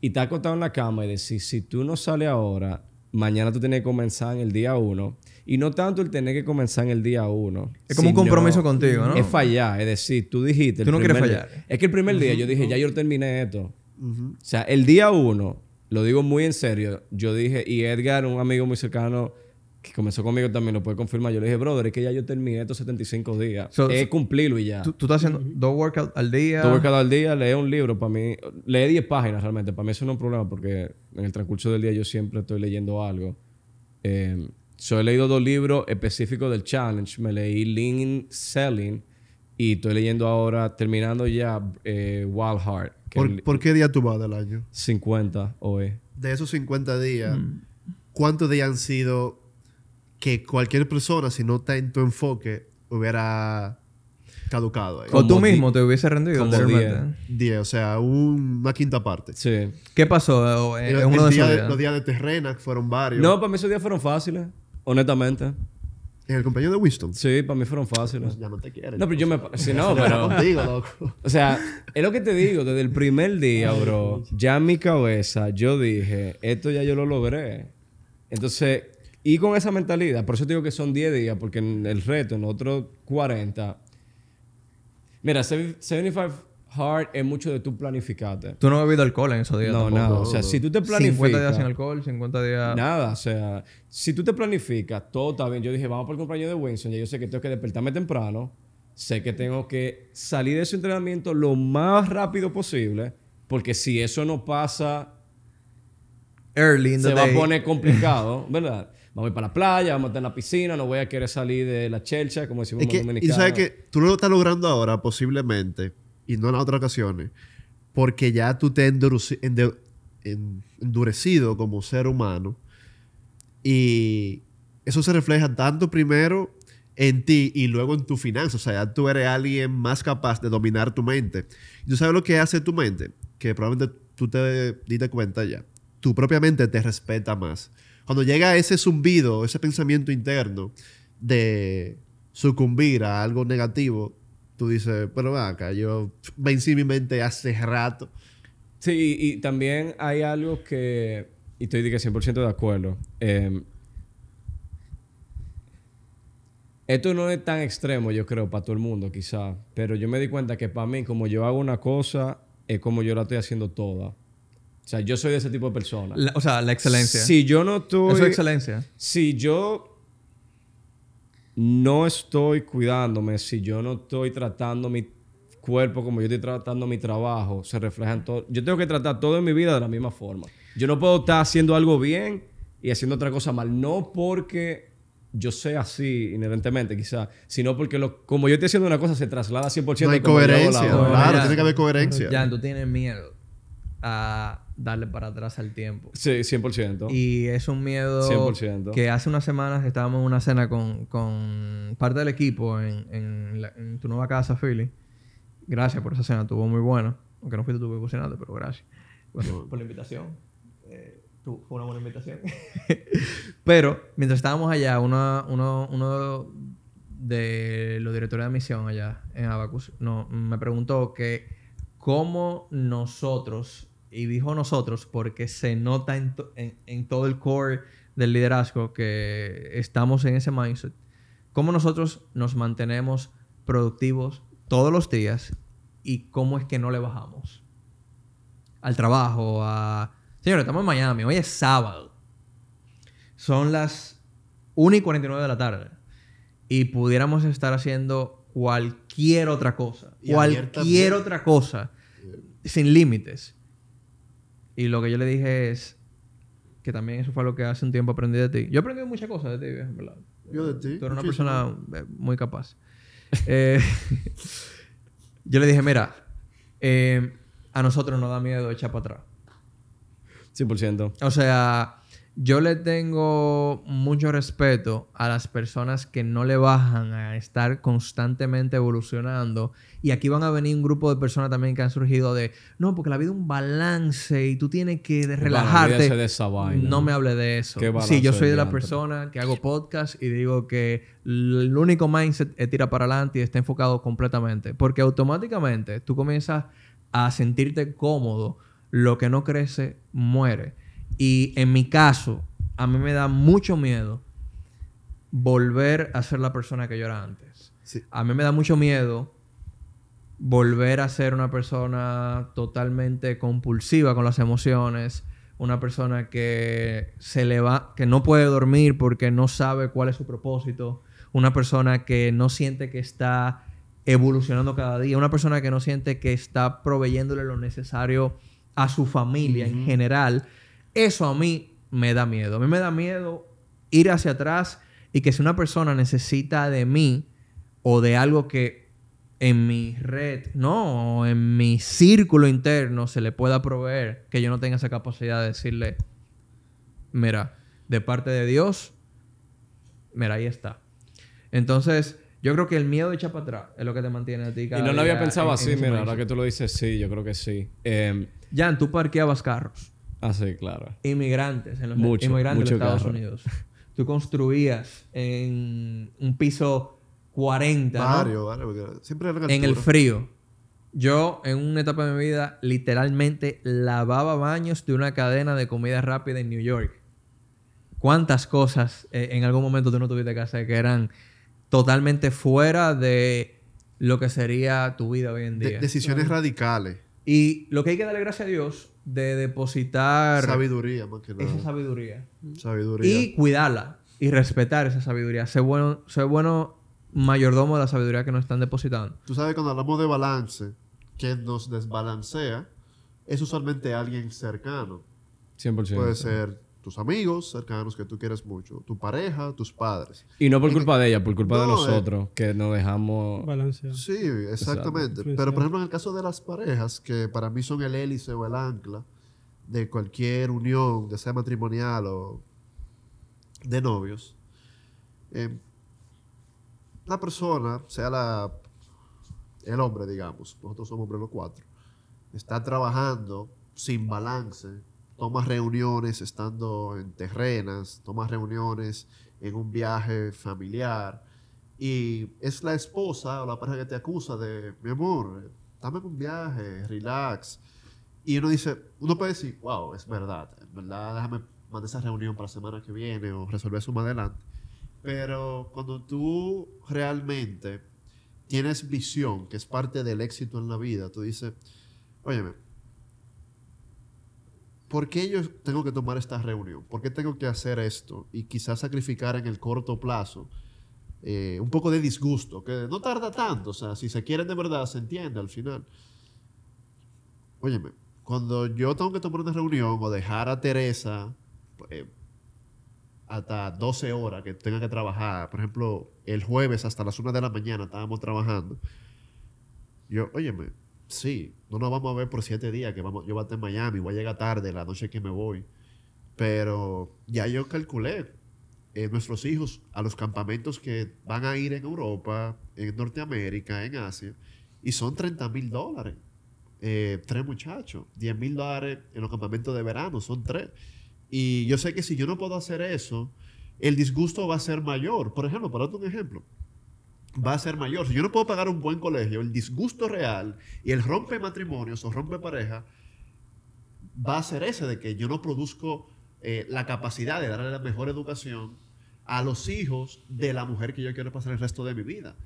y está acotado en la cama y decís, si tú no sales ahora, mañana tú tienes que comenzar en el día uno. Y no tanto el tener que comenzar en el día uno. Es como un compromiso contigo, ¿no? Es fallar. Es decir, tú dijiste... Tú no quieres fallar. Es que el primer día yo dije, ya yo terminé esto. O sea, el día uno, lo digo muy en serio, yo dije... Y Edgar, un amigo muy cercano que comenzó conmigo también lo puede confirmar. Yo le dije, brother, es que ya yo terminé estos 75 días. ...he cumplido y ya. Tú, estás haciendo dos workouts al día. Dos workouts al día, lee un libro. Para mí, lee 10 páginas realmente. Para mí eso no es un problema porque en el transcurso del día yo siempre estoy leyendo algo. Eh, he leído dos libros específicos del challenge. Me leí Lean Selling y estoy leyendo ahora, terminando ya, eh, Wild Heart. ¿Por, qué día tú vas del año? 50 hoy. De esos 50 días, mm. ¿cuántos días han sido que cualquier persona, si no está en tu enfoque, hubiera caducado. O tú mismo te hubiese rendido. o sea, una quinta parte. Sí. ¿Qué pasó? Eh, los días de Terrena fueron varios. No, para mí esos días fueron fáciles, honestamente. ¿En el compañero de Winston? Sí, para mí fueron fáciles. ya no te No, pero yo me... si no, pero... O sea, es lo que te digo. Desde el primer día, bro, ya en mi cabeza yo dije, esto ya yo lo logré. Entonces, y con esa mentalidad, por eso te digo que son 10 días, porque en el reto, en otros 40. Mira, 75 hard es mucho de tú planificarte. Tú no has bebido alcohol en esos días. No, nada. O sea, si tú te planificas. 50 días sin alcohol, 50 días. Nada, o sea, si tú te planificas, todo está bien. Yo dije, vamos por el compañero de Winston, ya yo sé que tengo que despertarme temprano, sé que tengo que salir de ese entrenamiento lo más rápido posible, porque si eso no pasa. Early in se va a poner complicado, ¿verdad? vamos a ir para la playa, vamos a estar en la piscina, no voy a querer salir de la chelcha, como decimos en que, Y sabes que tú lo estás logrando ahora, posiblemente, y no en otras ocasiones, porque ya tú te has endurecido como ser humano. Y eso se refleja tanto primero en ti y luego en tu finanza. O sea, ya tú eres alguien más capaz de dominar tu mente. Y tú sabes lo que hace tu mente, que probablemente tú te diste cuenta ya. Tu propia mente te respeta más. Cuando llega ese zumbido, ese pensamiento interno de sucumbir a algo negativo, tú dices, bueno, acá, yo vencí mi mente hace rato. Sí, y, también hay algo que, y estoy 100% de acuerdo. Em, esto no es tan extremo, yo creo, para todo el mundo, quizá. Pero yo me di cuenta que para mí, como yo hago una cosa, es como yo la estoy haciendo toda. O sea, yo soy de ese tipo de persona. o sea, la excelencia. Si yo no estoy... Eso es excelencia. Si yo no estoy cuidándome, si yo no estoy tratando mi cuerpo como yo estoy tratando mi trabajo, se refleja en todo. Yo tengo que tratar todo en mi vida de la misma forma. Yo no puedo estar haciendo algo bien y haciendo otra cosa mal. No porque yo sea así inherentemente, quizás, sino porque lo, como yo estoy haciendo una cosa, se traslada 100% no hay coherencia. claro, tiene que haber coherencia. Ya, tú tienes miedo a darle para atrás al tiempo. Sí, 100%. Y es un miedo 100%. que hace unas semanas estábamos en una cena con, con parte del equipo en, en, tu nueva casa, Philly. Gracias por esa cena, estuvo muy buena. Aunque no fuiste tú que pero gracias. por la invitación. Eh, fue una buena invitación. pero mientras estábamos allá, uno, uno, uno de los directores de misión allá en Abacus no, me preguntó que cómo nosotros y dijo nosotros porque se nota en, todo el core del liderazgo que estamos en ese mindset. Cómo nosotros nos mantenemos productivos todos los días y cómo es que no le bajamos. Al trabajo, a... Señores, estamos en Miami, hoy es sábado. Son las 1 y 49 de la tarde. Y pudiéramos estar haciendo cualquier otra cosa. cualquier otra cosa. Sin límites. Y lo que yo le dije es que también eso fue lo que hace un tiempo aprendí de ti. Yo he muchas cosas de ti, en verdad. Yo de ti. Tú eres una persona eh, muy capaz. Eh, yo le dije, mira, eh, a nosotros nos da miedo echar para atrás. 100%. O sea, yo le tengo mucho respeto a las personas que no le bajan a estar constantemente evolucionando. Y aquí van a venir un grupo de personas también que han surgido de, no, porque la vida es un balance y tú tienes que relajarte. No me hable de eso. Sí, yo soy de la persona que hago podcast y digo que el único mindset es tira para adelante y está enfocado completamente. Porque automáticamente tú comienzas a sentirte cómodo. Lo que no crece, muere. Y en mi caso, a mí me da mucho miedo volver a ser la persona que yo era antes. A mí me da mucho miedo volver a ser una persona totalmente compulsiva con las emociones, una persona que se que no puede dormir porque no sabe cuál es su propósito, una persona que no siente que está evolucionando cada día, una persona que no siente que está proveyéndole lo necesario a su familia en general eso a mí me da miedo. A mí me da miedo ir hacia atrás y que si una persona necesita de mí o de algo que en mi red, no, o en mi círculo interno se le pueda proveer, que yo no tenga esa capacidad de decirle, mira, de parte de Dios, mira, ahí está. Entonces, yo creo que el miedo de echar para atrás es lo que te mantiene a ti. y no lo había pensado así, mira, ahora que tú lo dices, sí, yo creo que sí. Em, Jan, tú parqueabas carros. Ah, sí, claro. Inmigrantes en los, inmigrantes Estados Unidos. Tú construías en un piso 40. Vario, ¿no? siempre En el frío. Yo, en una etapa de mi vida, literalmente lavaba baños de una cadena de comida rápida en New York. ¿Cuántas cosas eh, en algún momento tú no tuviste que hacer que eran totalmente fuera de lo que sería tu vida hoy en día? decisiones radicales. Y lo que hay que darle gracias a Dios de depositar... Sabiduría, más que nada. Esa sabiduría. Sabiduría. Y cuidarla. Y respetar esa sabiduría. Ser bueno, ser bueno mayordomo de la sabiduría que nos están depositando. Tú sabes, cuando hablamos de balance, que nos desbalancea, es usualmente alguien cercano. 100%. Puede ser tus amigos cercanos que tú quieres mucho, tu pareja, tus padres. Y no por culpa de ella, por culpa de eh, nosotros, que nos dejamos... Balancear. Sí, exactamente. Pero por ejemplo, en el caso de las parejas, que para mí son el hélice o el ancla de cualquier unión, ya sea matrimonial o de novios, eh, la persona, sea la, el hombre, digamos, nosotros somos hombres los cuatro, está trabajando sin balance tomas reuniones estando en terrenas, tomas reuniones en un viaje familiar y es la esposa o la pareja que te acusa de, mi amor, dame un viaje, relax. Y uno dice, uno puede decir, wow, es verdad, en verdad, déjame mandar esa reunión para la semana que viene o resolver eso más adelante. Pero cuando tú realmente tienes visión, que es parte del éxito en la vida, tú dices, óyeme, ¿por qué yo tengo que tomar esta reunión? ¿Por qué tengo que hacer esto? Y quizás sacrificar en el corto plazo eh, un poco de disgusto, que no tarda tanto, o sea, si se quieren de verdad, se entiende al final. Óyeme, cuando yo tengo que tomar una reunión o dejar a Teresa eh, hasta 12 horas que tenga que trabajar, por ejemplo, el jueves hasta las 1 de la mañana estábamos trabajando, yo, óyeme, sí, no nos vamos a ver por siete días, que vamos, yo voy a estar en Miami, voy a llegar tarde la noche que me voy. Pero ya yo calculé eh, nuestros hijos a los campamentos que van a ir en Europa, en Norteamérica, en Asia, y son 30 mil dólares. Eh, tres muchachos, 10 mil dólares en los campamentos de verano, son tres. Y yo sé que si yo no puedo hacer eso, el disgusto va a ser mayor. Por ejemplo, para otro ejemplo, va a ser mayor. Si yo no puedo pagar un buen colegio, el disgusto real y el rompe matrimonios o rompe pareja va a ser ese de que yo no produzco eh, la capacidad de darle la mejor educación a los hijos de la mujer que yo quiero pasar el resto de mi vida.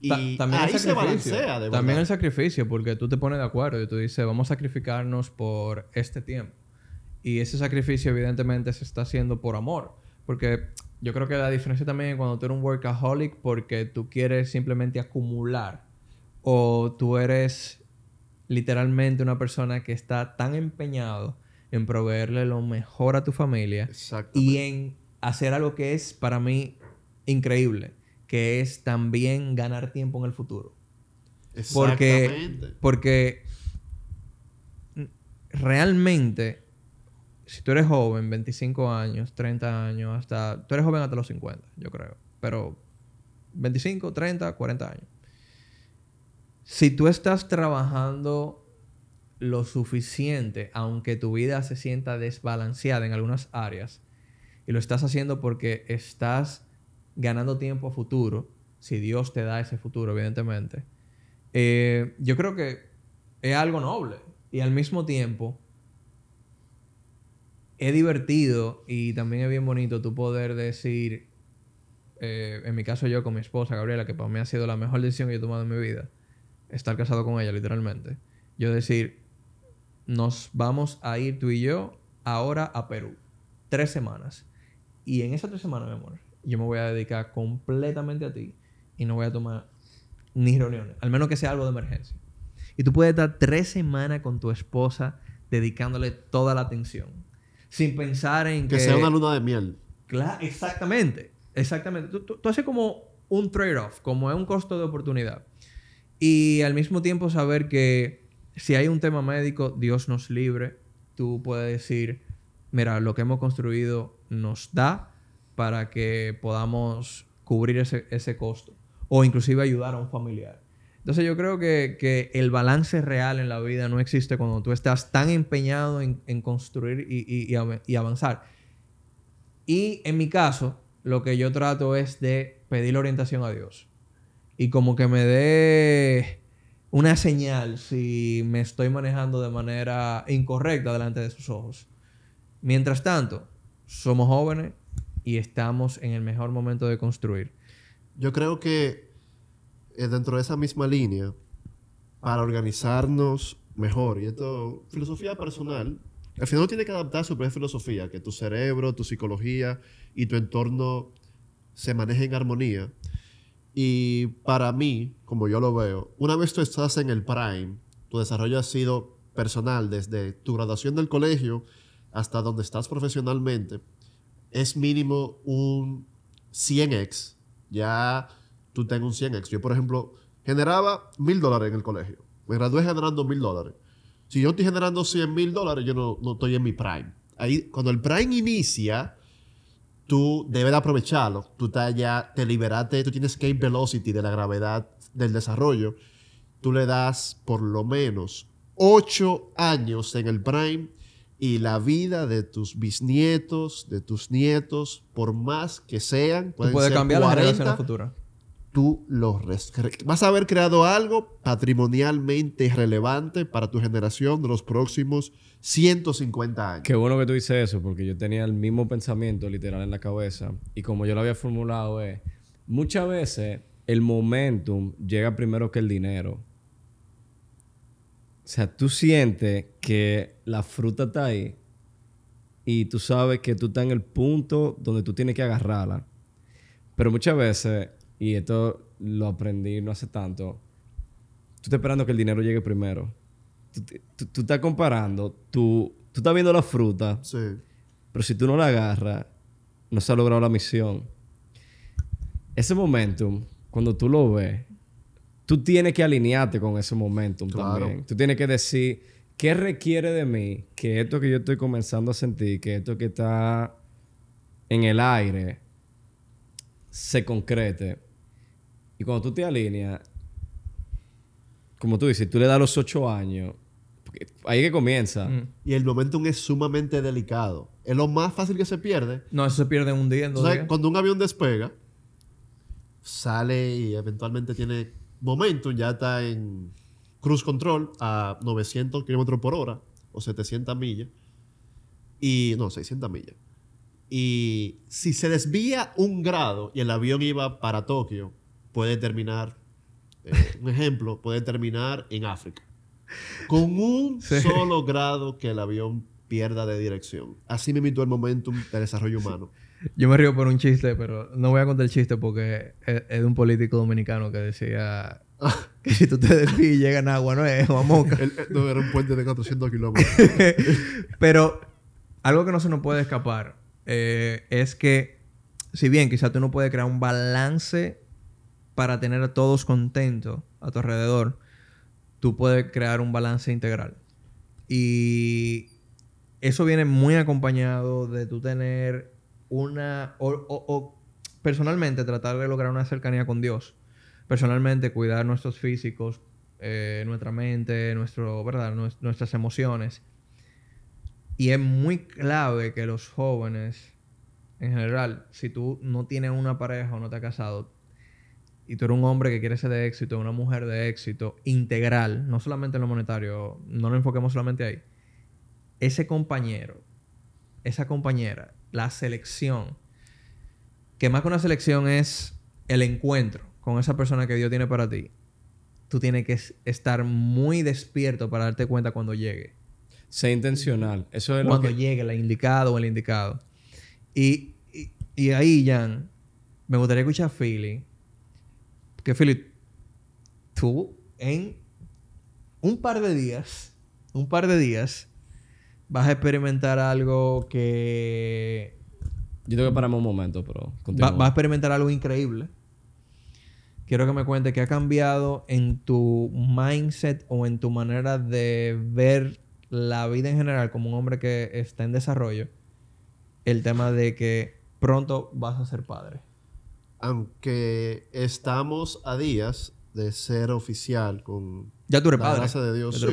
Y también ahí se balancea. De también el sacrificio, porque tú te pones de acuerdo y tú dices, vamos a sacrificarnos por este tiempo. Y ese sacrificio evidentemente se está haciendo por amor. Porque yo creo que la diferencia también es cuando tú eres un workaholic porque tú quieres simplemente acumular o tú eres literalmente una persona que está tan empeñado en proveerle lo mejor a tu familia y en hacer algo que es para mí increíble, que es también ganar tiempo en el futuro. Exactamente. porque realmente si tú eres joven, 25 años, 30 años, hasta... Tú eres joven hasta los 50, yo creo. Pero 25, 30, 40 años. Si tú estás trabajando lo suficiente, aunque tu vida se sienta desbalanceada en algunas áreas, y lo estás haciendo porque estás ganando tiempo a futuro, si Dios te da ese futuro, evidentemente, eh, yo creo que es algo noble. Y al mismo tiempo, es divertido y también es bien bonito tu poder decir, eh, en mi caso yo con mi esposa Gabriela, que para mí ha sido la mejor decisión que he tomado en mi vida, estar casado con ella literalmente, yo decir, nos vamos a ir tú y yo ahora a Perú, tres semanas. Y en esas tres semanas, mi amor, yo me voy a dedicar completamente a ti y no voy a tomar ni reuniones, al menos que sea algo de emergencia. Y tú puedes estar tres semanas con tu esposa dedicándole toda la atención sin pensar en que... Que sea una luna de miel. Claro, exactamente, exactamente. Tú, haces como un trade-off, como es un costo de oportunidad. Y al mismo tiempo saber que si hay un tema médico, Dios nos libre, tú puedes decir, mira, lo que hemos construido nos da para que podamos cubrir ese costo o inclusive ayudar a un familiar. Entonces yo creo que, el balance real en la vida no existe cuando tú estás tan empeñado en, construir y, y, y, avanzar. Y en mi caso, lo que yo trato es de pedir orientación a Dios. Y como que me dé una señal si me estoy manejando de manera incorrecta delante de sus ojos. Mientras tanto, somos jóvenes y estamos en el mejor momento de construir. Yo creo que eh, dentro de esa misma línea para organizarnos mejor. Y esto, filosofía personal, al final tiene que adaptarse, su propia filosofía, que tu cerebro, tu psicología y tu entorno se manejen en armonía. Y para mí, como yo lo veo, una vez tú estás en el prime, tu desarrollo ha sido personal desde tu graduación del colegio hasta donde estás profesionalmente, es mínimo un 100x. Ya tú tengas un 100x. Yo, por ejemplo, generaba mil dólares en el colegio. Me gradué generando mil dólares. Si yo estoy generando 100 mil dólares, yo no, no, estoy en mi prime. Ahí, cuando el prime inicia, tú debes aprovecharlo. Tú estás ya, te liberaste, tú tienes escape velocity de la gravedad del desarrollo. Tú le das por lo menos 8 años en el prime y la vida de tus bisnietos, de tus nietos, por más que sean, pueden cambiar ser cambiar 40, la tú lo vas a haber creado algo patrimonialmente relevante para tu generación de los próximos 150 años. Qué bueno que tú dices eso, porque yo tenía el mismo pensamiento literal en la cabeza y como yo lo había formulado es, muchas veces el momentum llega primero que el dinero. O sea, tú sientes que la fruta está ahí y tú sabes que tú estás en el punto donde tú tienes que agarrarla. Pero muchas veces y esto lo aprendí no hace tanto, tú estás esperando que el dinero llegue primero. Tú, estás comparando, tú, tú estás viendo la fruta, sí. pero si tú no la agarras, no se ha logrado la misión. Ese momentum, cuando tú lo ves, tú tienes que alinearte con ese momentum también. Tú tienes que decir, ¿qué requiere de mí que esto que yo estoy comenzando a sentir, que esto que está en el aire, se concrete? cuando tú te alineas, como tú dices, tú le das los ocho años, ahí que comienza. Mm. Y el momentum es sumamente delicado. Es lo más fácil que se pierde. No, eso se pierde en un día, Cuando un avión despega, sale y eventualmente tiene momentum, ya está en cruise control a 900 kilómetros por hora o 700 millas. Y no, 600 millas. Y si se desvía un grado y el avión iba para Tokio, puede terminar, eh, un ejemplo, puede terminar en África. Con un solo grado que el avión pierda de dirección. Así me imitó el momentum del desarrollo humano. Yo me río por un chiste, pero no voy a contar el chiste porque es, de un político dominicano que decía que si tú te desvías y llegas agua, no es o era un puente de 400 kilómetros. pero algo que no se nos puede escapar eh, es que, si bien quizás tú no puedes crear un balance para tener a todos contentos a tu alrededor, tú puedes crear un balance integral. Y eso viene muy acompañado de tú tener una... O, personalmente tratar de lograr una cercanía con Dios. Personalmente cuidar nuestros físicos, eh, nuestra mente, nuestro, ¿verdad? nuestras emociones. Y es muy clave que los jóvenes, en general, si tú no tienes una pareja o no te has casado, y tú eres un hombre que quiere ser de éxito, una mujer de éxito, integral, no solamente en lo monetario, no lo enfoquemos solamente ahí. Ese compañero, esa compañera, la selección, que más que una selección es el encuentro con esa persona que Dios tiene para ti, tú tienes que estar muy despierto para darte cuenta cuando llegue. Sea intencional. Eso es cuando lo que... llegue el indicado o el indicado. Y, y, y ahí, Jan, me gustaría escuchar a Philly que Philip tú en un par de días, un par de días, vas a experimentar algo que... Yo tengo que pararme un momento, pero... va a experimentar algo increíble. Quiero que me cuentes qué ha cambiado en tu mindset o en tu manera de ver la vida en general como un hombre que está en desarrollo. El tema de que pronto vas a ser padre aunque estamos a días de ser oficial con ya gracia de Dios.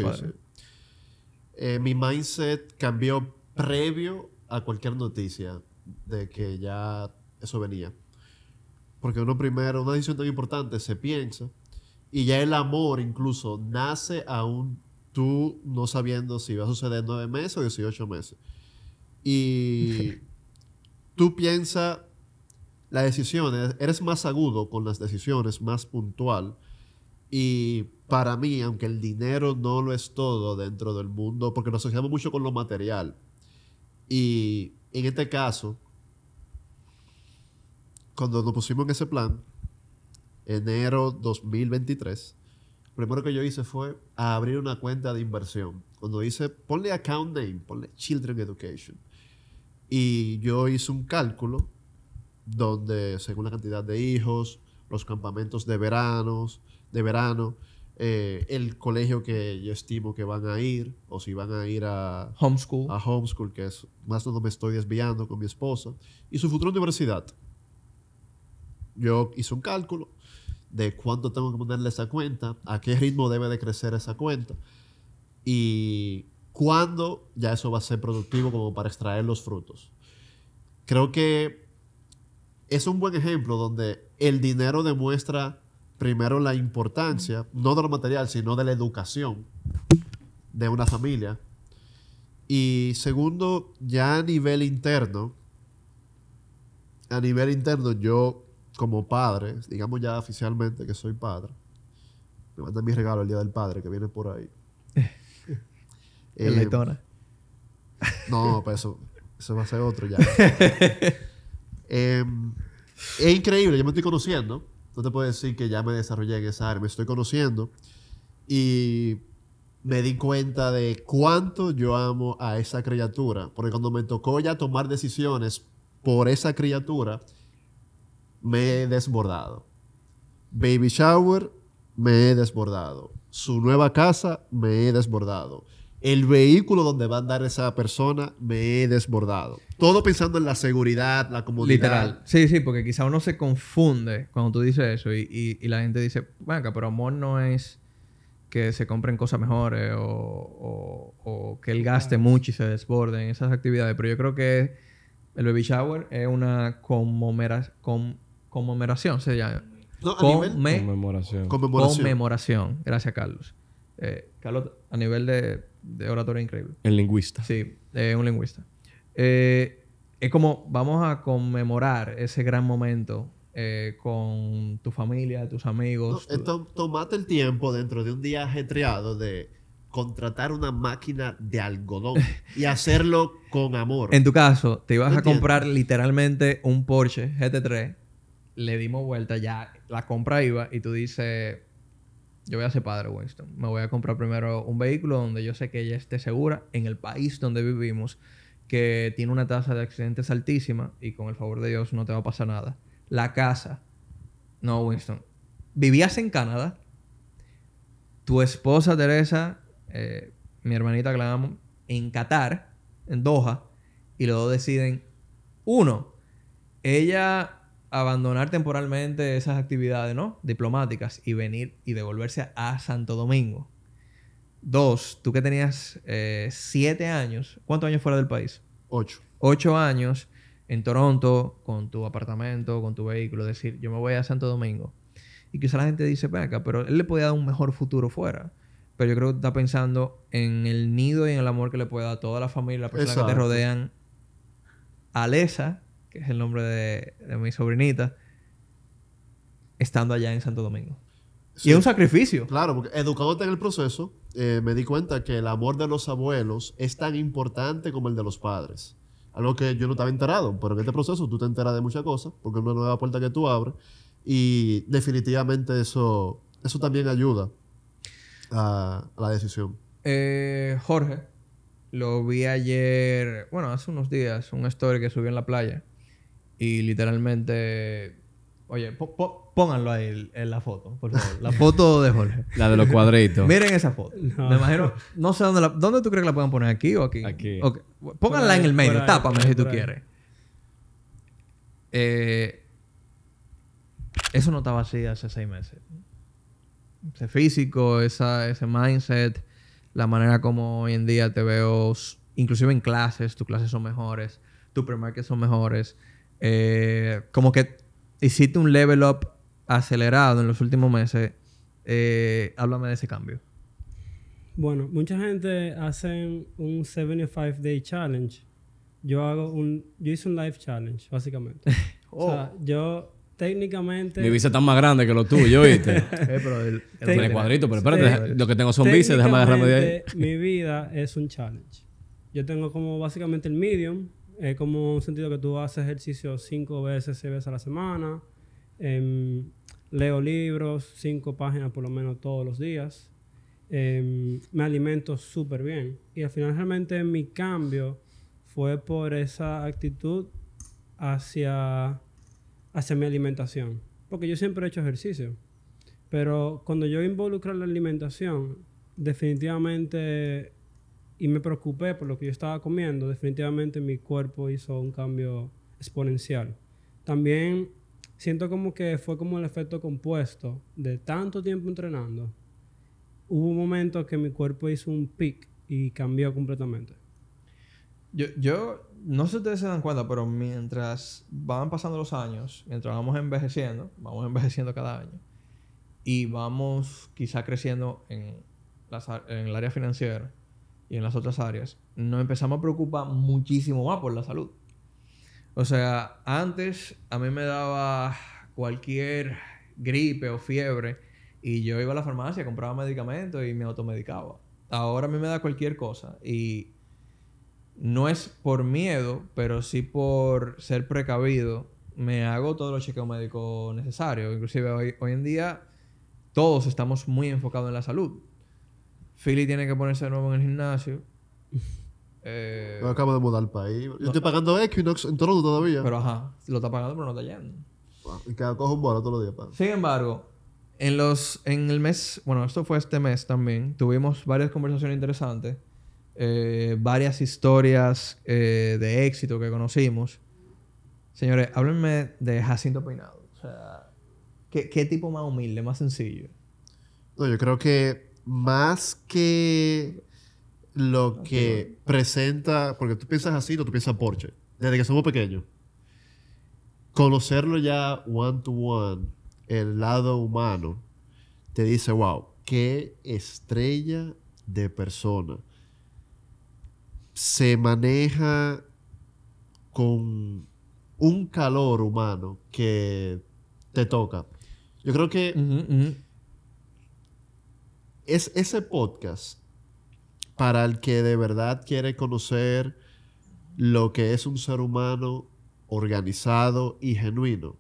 Eh, mi mindset cambió previo a cualquier noticia de que ya eso venía. Porque uno primero, una decisión tan importante, se piensa. Y ya el amor incluso nace aún tú no sabiendo si va a suceder nueve meses o 18 meses. Y tú piensas la decisión, eres más agudo con las decisiones, más puntual. Y para mí, aunque el dinero no lo es todo dentro del mundo, porque nos asociamos mucho con lo material. Y en este caso, cuando nos pusimos en ese plan, enero 2023, lo primero que yo hice fue abrir una cuenta de inversión. Cuando hice, ponle account name, ponle Children Education. Y yo hice un cálculo donde según la cantidad de hijos, los campamentos de veranos, de verano, eh, el colegio que yo estimo que van a ir, o si van a ir a homeschool, a homeschool que es más donde me estoy desviando con mi esposa, y su futuro universidad. Yo hice un cálculo de cuánto tengo que ponerle esa cuenta, a qué ritmo debe de crecer esa cuenta, y cuándo ya eso va a ser productivo como para extraer los frutos. Creo que es un buen ejemplo donde el dinero demuestra primero la importancia, no de lo material, sino de la educación de una familia. Y segundo, ya a nivel interno, a nivel interno yo como padre, digamos ya oficialmente que soy padre, me mandan mi regalo el Día del Padre que viene por ahí. eh, no, pues eso, eso va a ser otro ya. Em, es increíble, yo me estoy conociendo. No te puedo decir que ya me desarrollé en esa área, me estoy conociendo. Y me di cuenta de cuánto yo amo a esa criatura. Porque cuando me tocó ya tomar decisiones por esa criatura, me he desbordado. Baby shower, me he desbordado. Su nueva casa, me he desbordado. El vehículo donde va a andar esa persona, me he desbordado todo pensando en la seguridad, la comodidad. Literal. Sí, sí, porque quizá uno se confunde cuando tú dices eso y, la gente dice, venga, pero amor no es que se compren cosas mejores o, que él gaste mucho y se desborde en esas actividades. Pero yo creo que el baby shower es una con, conmemoración, se llama. conmemoración. conmemoración. Gracias, Carlos. Eh, Carlos, a nivel de, de oratoria increíble. El lingüista. Sí, es un lingüista. Eh, es como vamos a conmemorar ese gran momento eh, con tu familia, tus amigos. Eh, tomate el tiempo dentro de un día ajetreado de contratar una máquina de algodón y hacerlo con amor. En tu caso, te ibas a comprar literalmente un Porsche GT3, le dimos vuelta, ya la compra iba y tú dices, yo voy a ser padre, Winston. Me voy a comprar primero un vehículo donde yo sé que ella esté segura en el país donde vivimos que tiene una tasa de accidentes altísima y con el favor de Dios no te va a pasar nada. La casa. No, Winston. Vivías en Canadá. Tu esposa Teresa, eh, mi hermanita que la amo, en Qatar, en Doha, y luego deciden, uno, ella abandonar temporalmente esas actividades, ¿no? Diplomáticas y venir y devolverse a Santo Domingo. Dos, tú que tenías eh, siete años, ¿cuántos años fuera del país? Ocho. Ocho años en Toronto, con tu apartamento, con tu vehículo, decir, yo me voy a Santo Domingo. Y quizá la gente dice, venga, pero él le podía dar un mejor futuro fuera. Pero yo creo que está pensando en el nido y en el amor que le puede dar a toda la familia, las personas que te rodean. Alesa, que es el nombre de mi sobrinita, estando allá en Santo Domingo. Y es un sacrificio. Claro, porque educándote en el proceso, eh, me di cuenta que el amor de los abuelos es tan importante como el de los padres. Algo que yo no estaba enterado, pero en este proceso tú te enteras de muchas cosas, porque es una nueva puerta que tú abres, y definitivamente eso, eso también ayuda a, la decisión. Eh, Jorge, lo vi ayer, bueno, hace unos días, un story que subió en la playa, y literalmente Oye, pónganlo ahí en la foto, por favor. La foto de Jorge. la de los cuadritos. Miren esa foto. No. Me imagino, no sé dónde ¿Dónde tú crees que la puedan poner? ¿Aquí o aquí? Aquí. Pónganla en el medio, tápame si tú quieres. Eh, eso no estaba así hace seis meses. Ese físico, ese mindset, la manera como hoy en día te veo, inclusive en clases, tus clases son mejores, tus que son mejores. Eh, como que hiciste un level up acelerado en los últimos meses. Eh, háblame de ese cambio. Bueno, mucha gente hace un 75 day challenge. Yo hago un yo hice un life challenge, básicamente. O sea, oh. yo técnicamente Mi visa está más grande que lo tuyo, ¿viste? eh, pero el, cuadrito, pero espérate, lo que tengo son visas, déjame agarrarme de ahí. mi vida es un challenge. Yo tengo como básicamente el medium es como un sentido que tú haces ejercicio cinco veces, seis veces a la semana. Em, leo libros, cinco páginas por lo menos todos los días. Em, me alimento súper bien. Y al final realmente mi cambio fue por esa actitud hacia, hacia mi alimentación. Porque yo siempre he hecho ejercicio. Pero cuando yo involucro la alimentación, definitivamente y me preocupé por lo que yo estaba comiendo, definitivamente mi cuerpo hizo un cambio exponencial. También siento como que fue como el efecto compuesto de tanto tiempo entrenando. Hubo un momento que mi cuerpo hizo un pic y cambió completamente. Yo, yo, no sé si ustedes se dan cuenta, pero mientras van pasando los años, mientras vamos envejeciendo, vamos envejeciendo cada año, y vamos quizá creciendo en, en el área financiera, y en las otras áreas, nos empezamos a preocupar muchísimo más por la salud. O sea, antes a mí me daba cualquier gripe o fiebre y yo iba a la farmacia, compraba medicamentos y me automedicaba. Ahora a mí me da cualquier cosa y no es por miedo, pero sí por ser precavido, me hago todos los chequeos médicos necesarios. Inclusive hoy en día todos estamos muy enfocados en la salud. Philly tiene que ponerse de nuevo en el gimnasio. Eh, Yo acabo de mudar el país. Yo estoy pagando Equinox en Toronto todavía. Pero ajá, lo está pagando, pero no está yendo. Y cada cojo un bono todos los días. Pa. Sin embargo, en, los, en el mes, bueno, esto fue este mes también, tuvimos varias conversaciones interesantes, eh, varias historias eh, de éxito que conocimos. Señores, háblenme de Jacinto Peinado. O sea, ¿qué, qué tipo más humilde, más sencillo? No, yo creo que más que lo que presenta, porque tú piensas así, no tú piensas Porsche, desde que somos pequeños. Conocerlo ya one to one, el lado humano, te dice, wow, qué estrella de persona. Se maneja con un calor humano que te toca. Yo creo que es ese podcast para el que de verdad quiere conocer lo que es un ser humano organizado y genuino,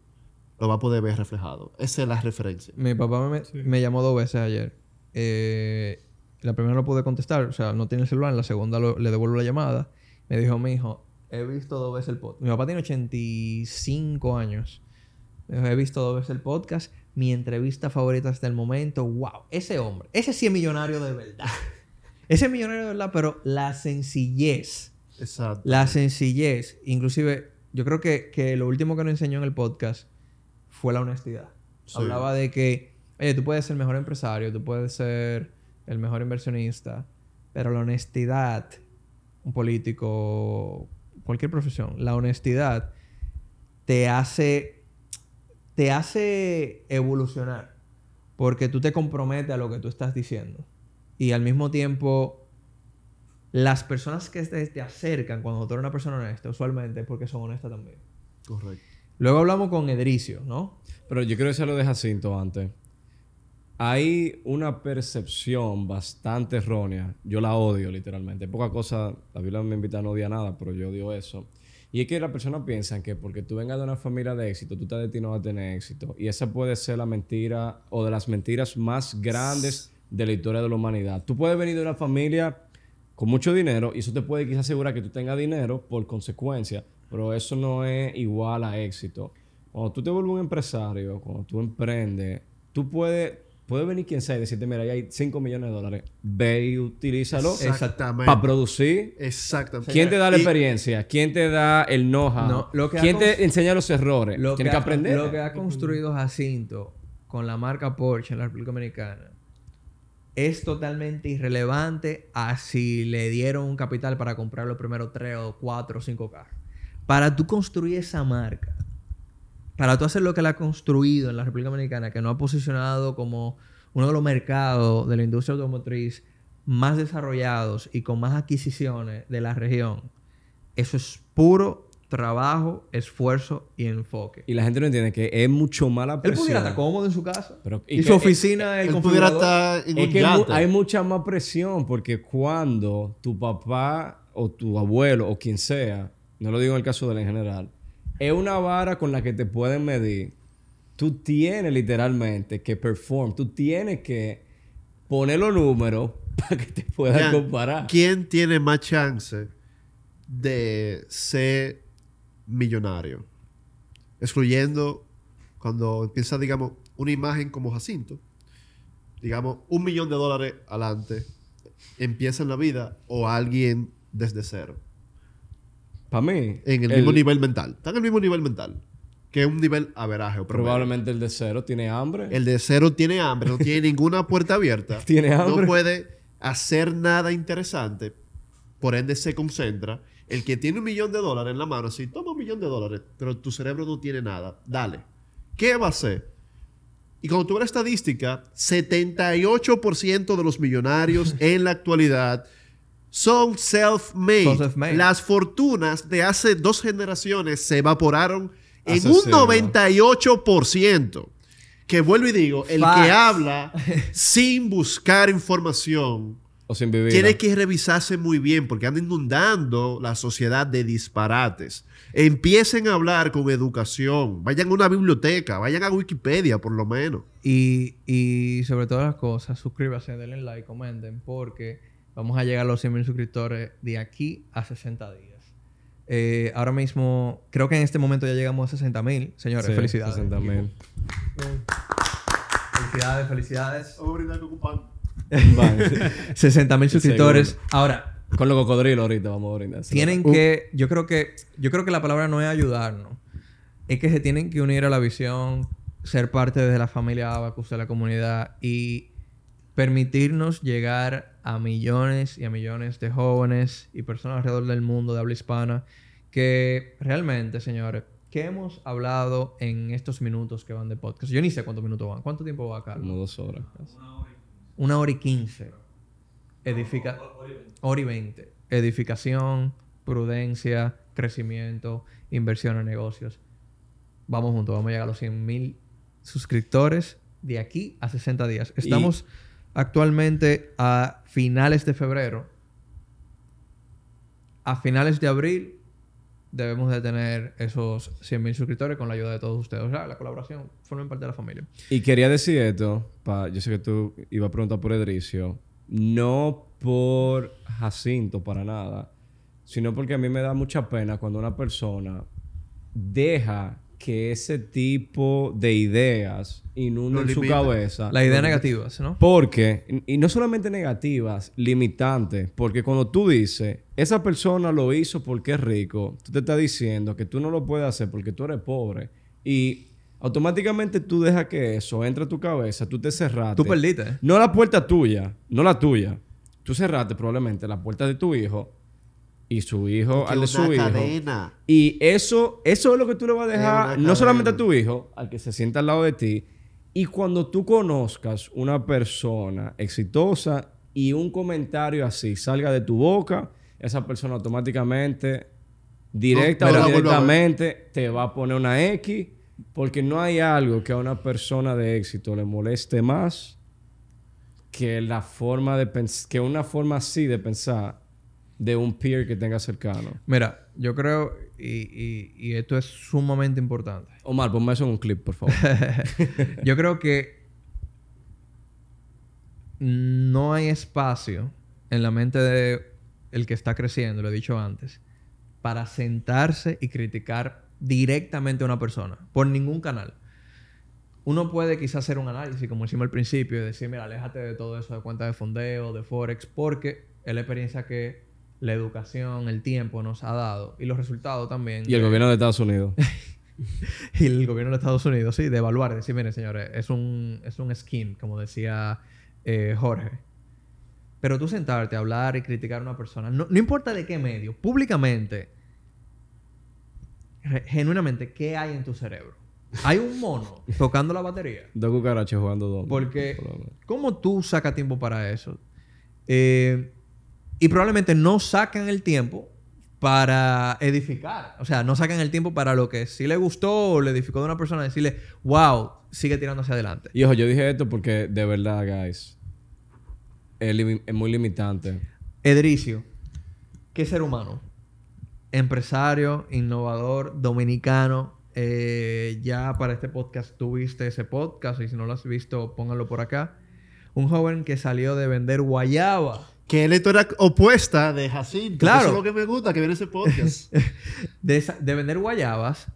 lo va a poder ver reflejado. Esa es la referencia. Mi papá me, me llamó dos veces ayer. Eh, la primera no pude contestar, o sea, no tiene el celular. En la segunda le devuelvo la llamada. Me dijo, mi hijo, he visto dos veces el podcast. Mi papá tiene 85 años. Me He visto dos veces el podcast mi entrevista favorita hasta el momento. ¡Wow! Ese hombre, ese sí es millonario de verdad. ese millonario de verdad, pero la sencillez. Exacto. La sencillez. Inclusive, yo creo que, lo último que nos enseñó en el podcast fue la honestidad. Hablaba de que, oye, tú puedes ser el mejor empresario, tú puedes ser el mejor inversionista, pero la honestidad, un político, cualquier profesión, la honestidad te hace te hace evolucionar porque tú te comprometes a lo que tú estás diciendo. Y al mismo tiempo, las personas que te, acercan cuando tú eres una persona honesta, usualmente es porque son honestas también. Correcto. Luego hablamos con Edricio, ¿no? Pero yo creo que quiero lo de Jacinto antes. Hay una percepción bastante errónea. Yo la odio, literalmente. Poca cosa. La Biblia me invita a no odiar nada, pero yo odio eso y es que las personas piensan que porque tú vengas de una familia de éxito, tú estás destinado a tener éxito. Y esa puede ser la mentira o de las mentiras más grandes de la historia de la humanidad. Tú puedes venir de una familia con mucho dinero y eso te puede quizás asegurar que tú tengas dinero por consecuencia, pero eso no es igual a éxito. Cuando tú te vuelves un empresario, cuando tú emprendes, tú puedes Puede venir quien sea y decirte, mira, ahí hay 5 millones de dólares. Ve y utilízalo Exactamente. para producir. Exactamente. ¿Quién te da la experiencia? ¿Quién te da el know-how? ¿Quién te enseña los errores? Lo Tienes que, aprender. Lo que ha construido Jacinto con la marca Porsche en la República Dominicana es totalmente irrelevante a si le dieron un capital para comprar los primeros 3 o 4 o 5 carros. Para tú construir esa marca, para tú hacer lo que él ha construido en la República Dominicana, que no ha posicionado como uno de los mercados de la industria automotriz más desarrollados y con más adquisiciones de la región, eso es puro trabajo, esfuerzo y enfoque. Y la gente no entiende que es mucho mala presión. Él pudiera estar cómodo en su casa. y, su oficina, eh, él, pudiera estar hay mucha más presión porque cuando tu papá o tu abuelo o quien sea, no lo digo en el caso de él en general, es una vara con la que te pueden medir. Tú tienes literalmente que perform, tú tienes que poner los números para que te puedan comparar. ¿Quién tiene más chance de ser millonario? Excluyendo cuando empieza, digamos, una imagen como Jacinto, digamos, un millón de dólares adelante, empieza en la vida o alguien desde cero. Para mí. En el, mismo nivel mental. Está en el mismo nivel mental. Que es un nivel averaje. probablemente el de cero tiene hambre. El de cero tiene hambre. No tiene ninguna puerta abierta. tiene hambre. No puede hacer nada interesante. Por ende, se concentra. El que tiene un millón de dólares en la mano, si toma un millón de dólares, pero tu cerebro no tiene nada, dale. ¿Qué va a hacer? Y cuando tú ves la estadística, 78% de los millonarios en la actualidad son self-made. Las fortunas de hace dos generaciones se evaporaron en un 98%. Que vuelvo y digo, el que habla sin buscar información tiene que revisarse muy bien porque anda inundando la sociedad de disparates. Empiecen a hablar con educación, vayan a una biblioteca, vayan a Wikipedia por lo menos. Y, y sobre todas las cosas, suscríbanse, denle like, comenten, porque Vamos a llegar a los 100.000 suscriptores de aquí a 60 días. Eh, ahora mismo, creo que en este momento ya llegamos a 60.000. Señores, felicidades. 60.000. Felicidades, felicidades. Vamos a 60.000 suscriptores. Ahora, con los cocodrilo ahorita vamos a brindar. Tienen uh. que, yo creo que, yo creo que la palabra no es ayudarnos. Es que se tienen que unir a la visión, ser parte de la familia Abacus, de la comunidad y permitirnos llegar a millones y a millones de jóvenes y personas alrededor del mundo de habla hispana que realmente, señores, ¿qué hemos hablado en estos minutos que van de podcast. Yo ni sé cuántos minutos van. ¿Cuánto tiempo va, Carlos? dos horas. Una hora y quince. Edifica... Hora y veinte. Edificación, prudencia, crecimiento, inversión en negocios. Vamos juntos. Vamos a llegar a los 100.000 suscriptores de aquí a 60 días. Estamos actualmente a finales de febrero, a finales de abril, debemos de tener esos 100.000 suscriptores con la ayuda de todos ustedes. O sea, la colaboración forma parte de la familia. Y quería decir esto, yo sé que tú ibas a preguntar por Edricio, no por Jacinto para nada, sino porque a mí me da mucha pena cuando una persona deja que ese tipo de ideas inunden su cabeza. la idea negativas, ¿no? Porque, y no solamente negativas, limitantes, porque cuando tú dices, esa persona lo hizo porque es rico, tú te estás diciendo que tú no lo puedes hacer porque tú eres pobre. Y automáticamente tú dejas que eso entre a tu cabeza, tú te cerraste. Tú perdiste. No la puerta tuya, no la tuya. Tú cerraste probablemente la puerta de tu hijo y su hijo al de su hijo. Y eso, eso es lo que tú le vas a dejar, no solamente a tu hijo, al que se sienta al lado de ti. Y cuando tú conozcas una persona exitosa y un comentario así salga de tu boca, esa persona automáticamente, directa o directamente, te va a poner una X. Porque no hay algo que a una persona de éxito le moleste más que la forma de que una forma así de pensar de un peer que tenga cercano. Mira, yo creo, y, esto es sumamente importante. Omar, ponme eso en un clip, por favor. yo creo que no hay espacio en la mente de el que está creciendo, lo he dicho antes, para sentarse y criticar directamente a una persona, por ningún canal. Uno puede quizás hacer un análisis, como hicimos al principio, y decir, mira, aléjate de todo eso de cuenta de fondeo, de forex, porque es la experiencia que la educación, el tiempo nos ha dado y los resultados también. Y el gobierno de Estados Unidos. y el gobierno de Estados Unidos, sí, de evaluar, decir, miren señores, es un, es un skin, como decía eh, Jorge. Pero tú sentarte a hablar y criticar a una persona, no, importa de qué medio, públicamente, genuinamente, ¿qué hay en tu cerebro? Hay un mono tocando la batería. Dos cucarachas jugando dos. Porque, ¿cómo tú sacas tiempo para eso? Eh, y probablemente no sacan el tiempo para edificar. O sea, no sacan el tiempo para lo que sí le gustó o le edificó de una persona, decirle, wow, sigue tirando hacia adelante. Y ojo, yo dije esto porque de verdad, guys, es, muy limitante. Edricio, ¿qué ser humano? Empresario, innovador, dominicano. Eh, ya para este podcast tuviste ese podcast y si no lo has visto, póngalo por acá. Un joven que salió de vender guayaba que es la historia opuesta de Jacinto. Claro. lo que me gusta, que viene ese podcast. de, vender guayabas.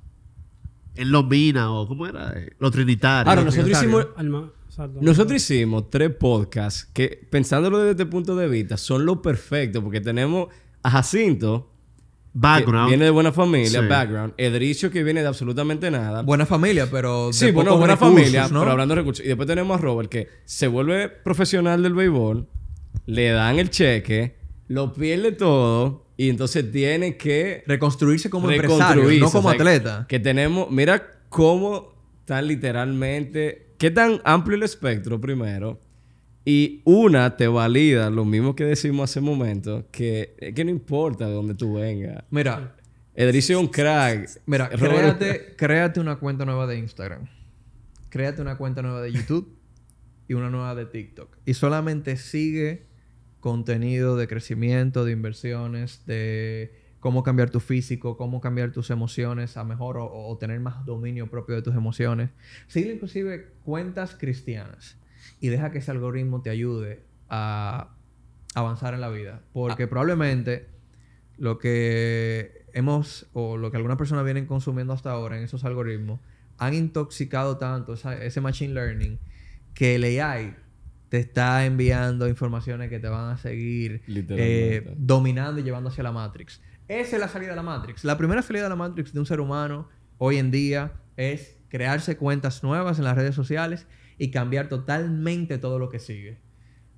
En los o cómo era, eh, los trinitarios. Ahora, nosotros hicimos, tres podcasts que, pensándolo desde este punto de vista, son lo perfecto porque tenemos a Jacinto. Background. viene de buena familia, background. Edricio, que viene de absolutamente nada. Buena familia, pero. sí, bueno, buena familia, pero hablando de recursos. Y después tenemos a Robert, que se vuelve profesional del béisbol le dan el cheque, lo pierde todo y entonces tiene que reconstruirse como empresario, no como atleta. Que tenemos, mira cómo tan literalmente, qué tan amplio el espectro primero. Y una te valida lo mismo que decimos hace un momento, que, que no importa de dónde tú vengas. Mira, Edricio un crack. Mira, créate, créate, una cuenta nueva de Instagram. Créate una cuenta nueva de YouTube y una nueva de TikTok. Y solamente sigue contenido de crecimiento, de inversiones, de cómo cambiar tu físico, cómo cambiar tus emociones a mejor o, tener más dominio propio de tus emociones. Sigue inclusive cuentas cristianas y deja que ese algoritmo te ayude a avanzar en la vida. Porque ah. probablemente lo que hemos o lo que algunas personas vienen consumiendo hasta ahora en esos algoritmos han intoxicado tanto ese machine learning que el AI te está enviando informaciones que te van a seguir eh, dominando y llevando hacia la Matrix. Esa es la salida de la Matrix. La primera salida de la Matrix de un ser humano hoy en día es crearse cuentas nuevas en las redes sociales y cambiar totalmente todo lo que sigue.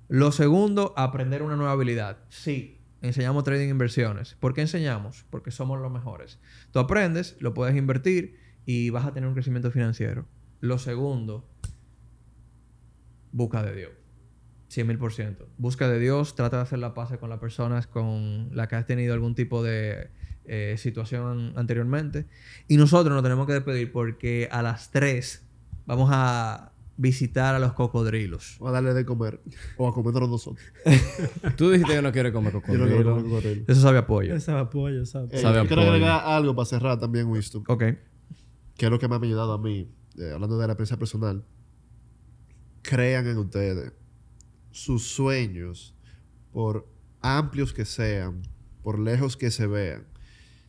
Lo segundo, aprender una nueva habilidad. Sí, enseñamos trading inversiones. ¿Por qué enseñamos? Porque somos los mejores. Tú aprendes, lo puedes invertir y vas a tener un crecimiento financiero. Lo segundo, busca de Dios. 100.000%. Busca de Dios, trata de hacer la paz con las personas con las que has tenido algún tipo de eh, situación anteriormente. Y nosotros nos tenemos que despedir porque a las 3 vamos a visitar a los cocodrilos. O a darle de comer. O a los nosotros. Tú dijiste que no quieres comer cocodrilos. Eso sabe apoyo. Eso sabe apoyo, eh, sabe. sabe quiero agregar algo para cerrar también, Winston. Ok. Que es lo que me ha ayudado a mí, eh, hablando de la prensa personal crean en ustedes sus sueños, por amplios que sean, por lejos que se vean,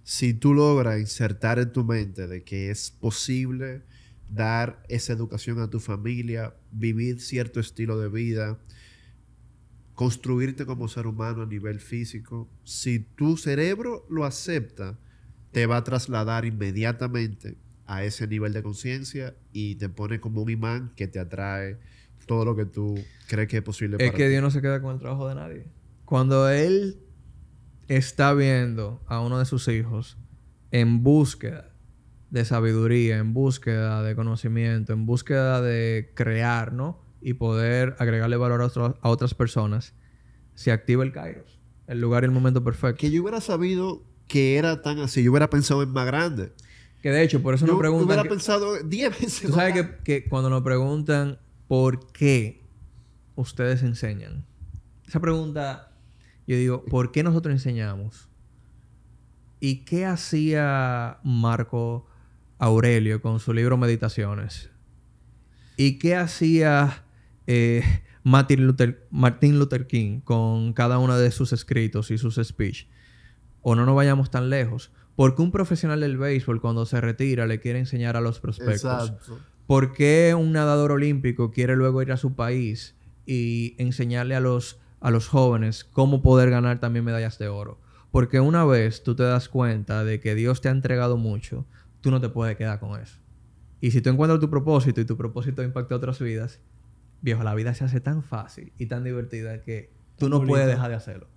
si tú logras insertar en tu mente de que es posible dar esa educación a tu familia, vivir cierto estilo de vida, construirte como ser humano a nivel físico, si tu cerebro lo acepta, te va a trasladar inmediatamente a ese nivel de conciencia y te pone como un imán que te atrae todo lo que tú crees que es posible. Es que Dios no se queda con el trabajo de nadie. Cuando Él está viendo a uno de sus hijos en búsqueda de sabiduría, en búsqueda de conocimiento, en búsqueda de crear, ¿no? Y poder agregarle valor a, otras personas, se activa el Kairos, el lugar y el momento perfecto. Que yo hubiera sabido que era tan así, yo hubiera pensado en más grande. Que de hecho, por eso nos preguntan. Yo hubiera pensado 10 veces. Tú sabes que, que, cuando nos preguntan ¿por qué ustedes enseñan? Esa pregunta, yo digo, ¿por qué nosotros enseñamos? ¿Y qué hacía Marco Aurelio con su libro Meditaciones? ¿Y qué hacía eh, Martin, Luther, Luther, King con cada uno de sus escritos y sus speech? O no nos vayamos tan lejos. Porque un profesional del béisbol cuando se retira le quiere enseñar a los prospectos? Exacto. ¿Por qué un nadador olímpico quiere luego ir a su país y enseñarle a los, a los jóvenes cómo poder ganar también medallas de oro? Porque una vez tú te das cuenta de que Dios te ha entregado mucho, tú no te puedes quedar con eso. Y si tú encuentras tu propósito y tu propósito impacta otras vidas, viejo, la vida se hace tan fácil y tan divertida que tú no puedes dejar de hacerlo.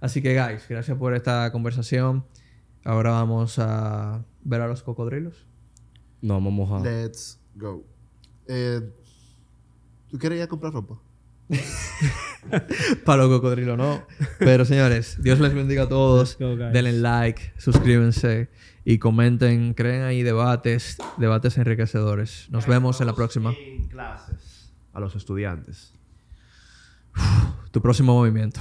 Así que, guys, gracias por esta conversación. Ahora vamos a ver a los cocodrilos. No, vamos a... Let's. Go. Eh, ¿Tú quieres ir comprar ropa? Para un cocodrilo, no. Pero señores, Dios les bendiga a todos. Denle like, suscríbanse y comenten. Creen ahí debates, debates enriquecedores. Nos vemos en la próxima. clases. A los estudiantes. tu próximo movimiento.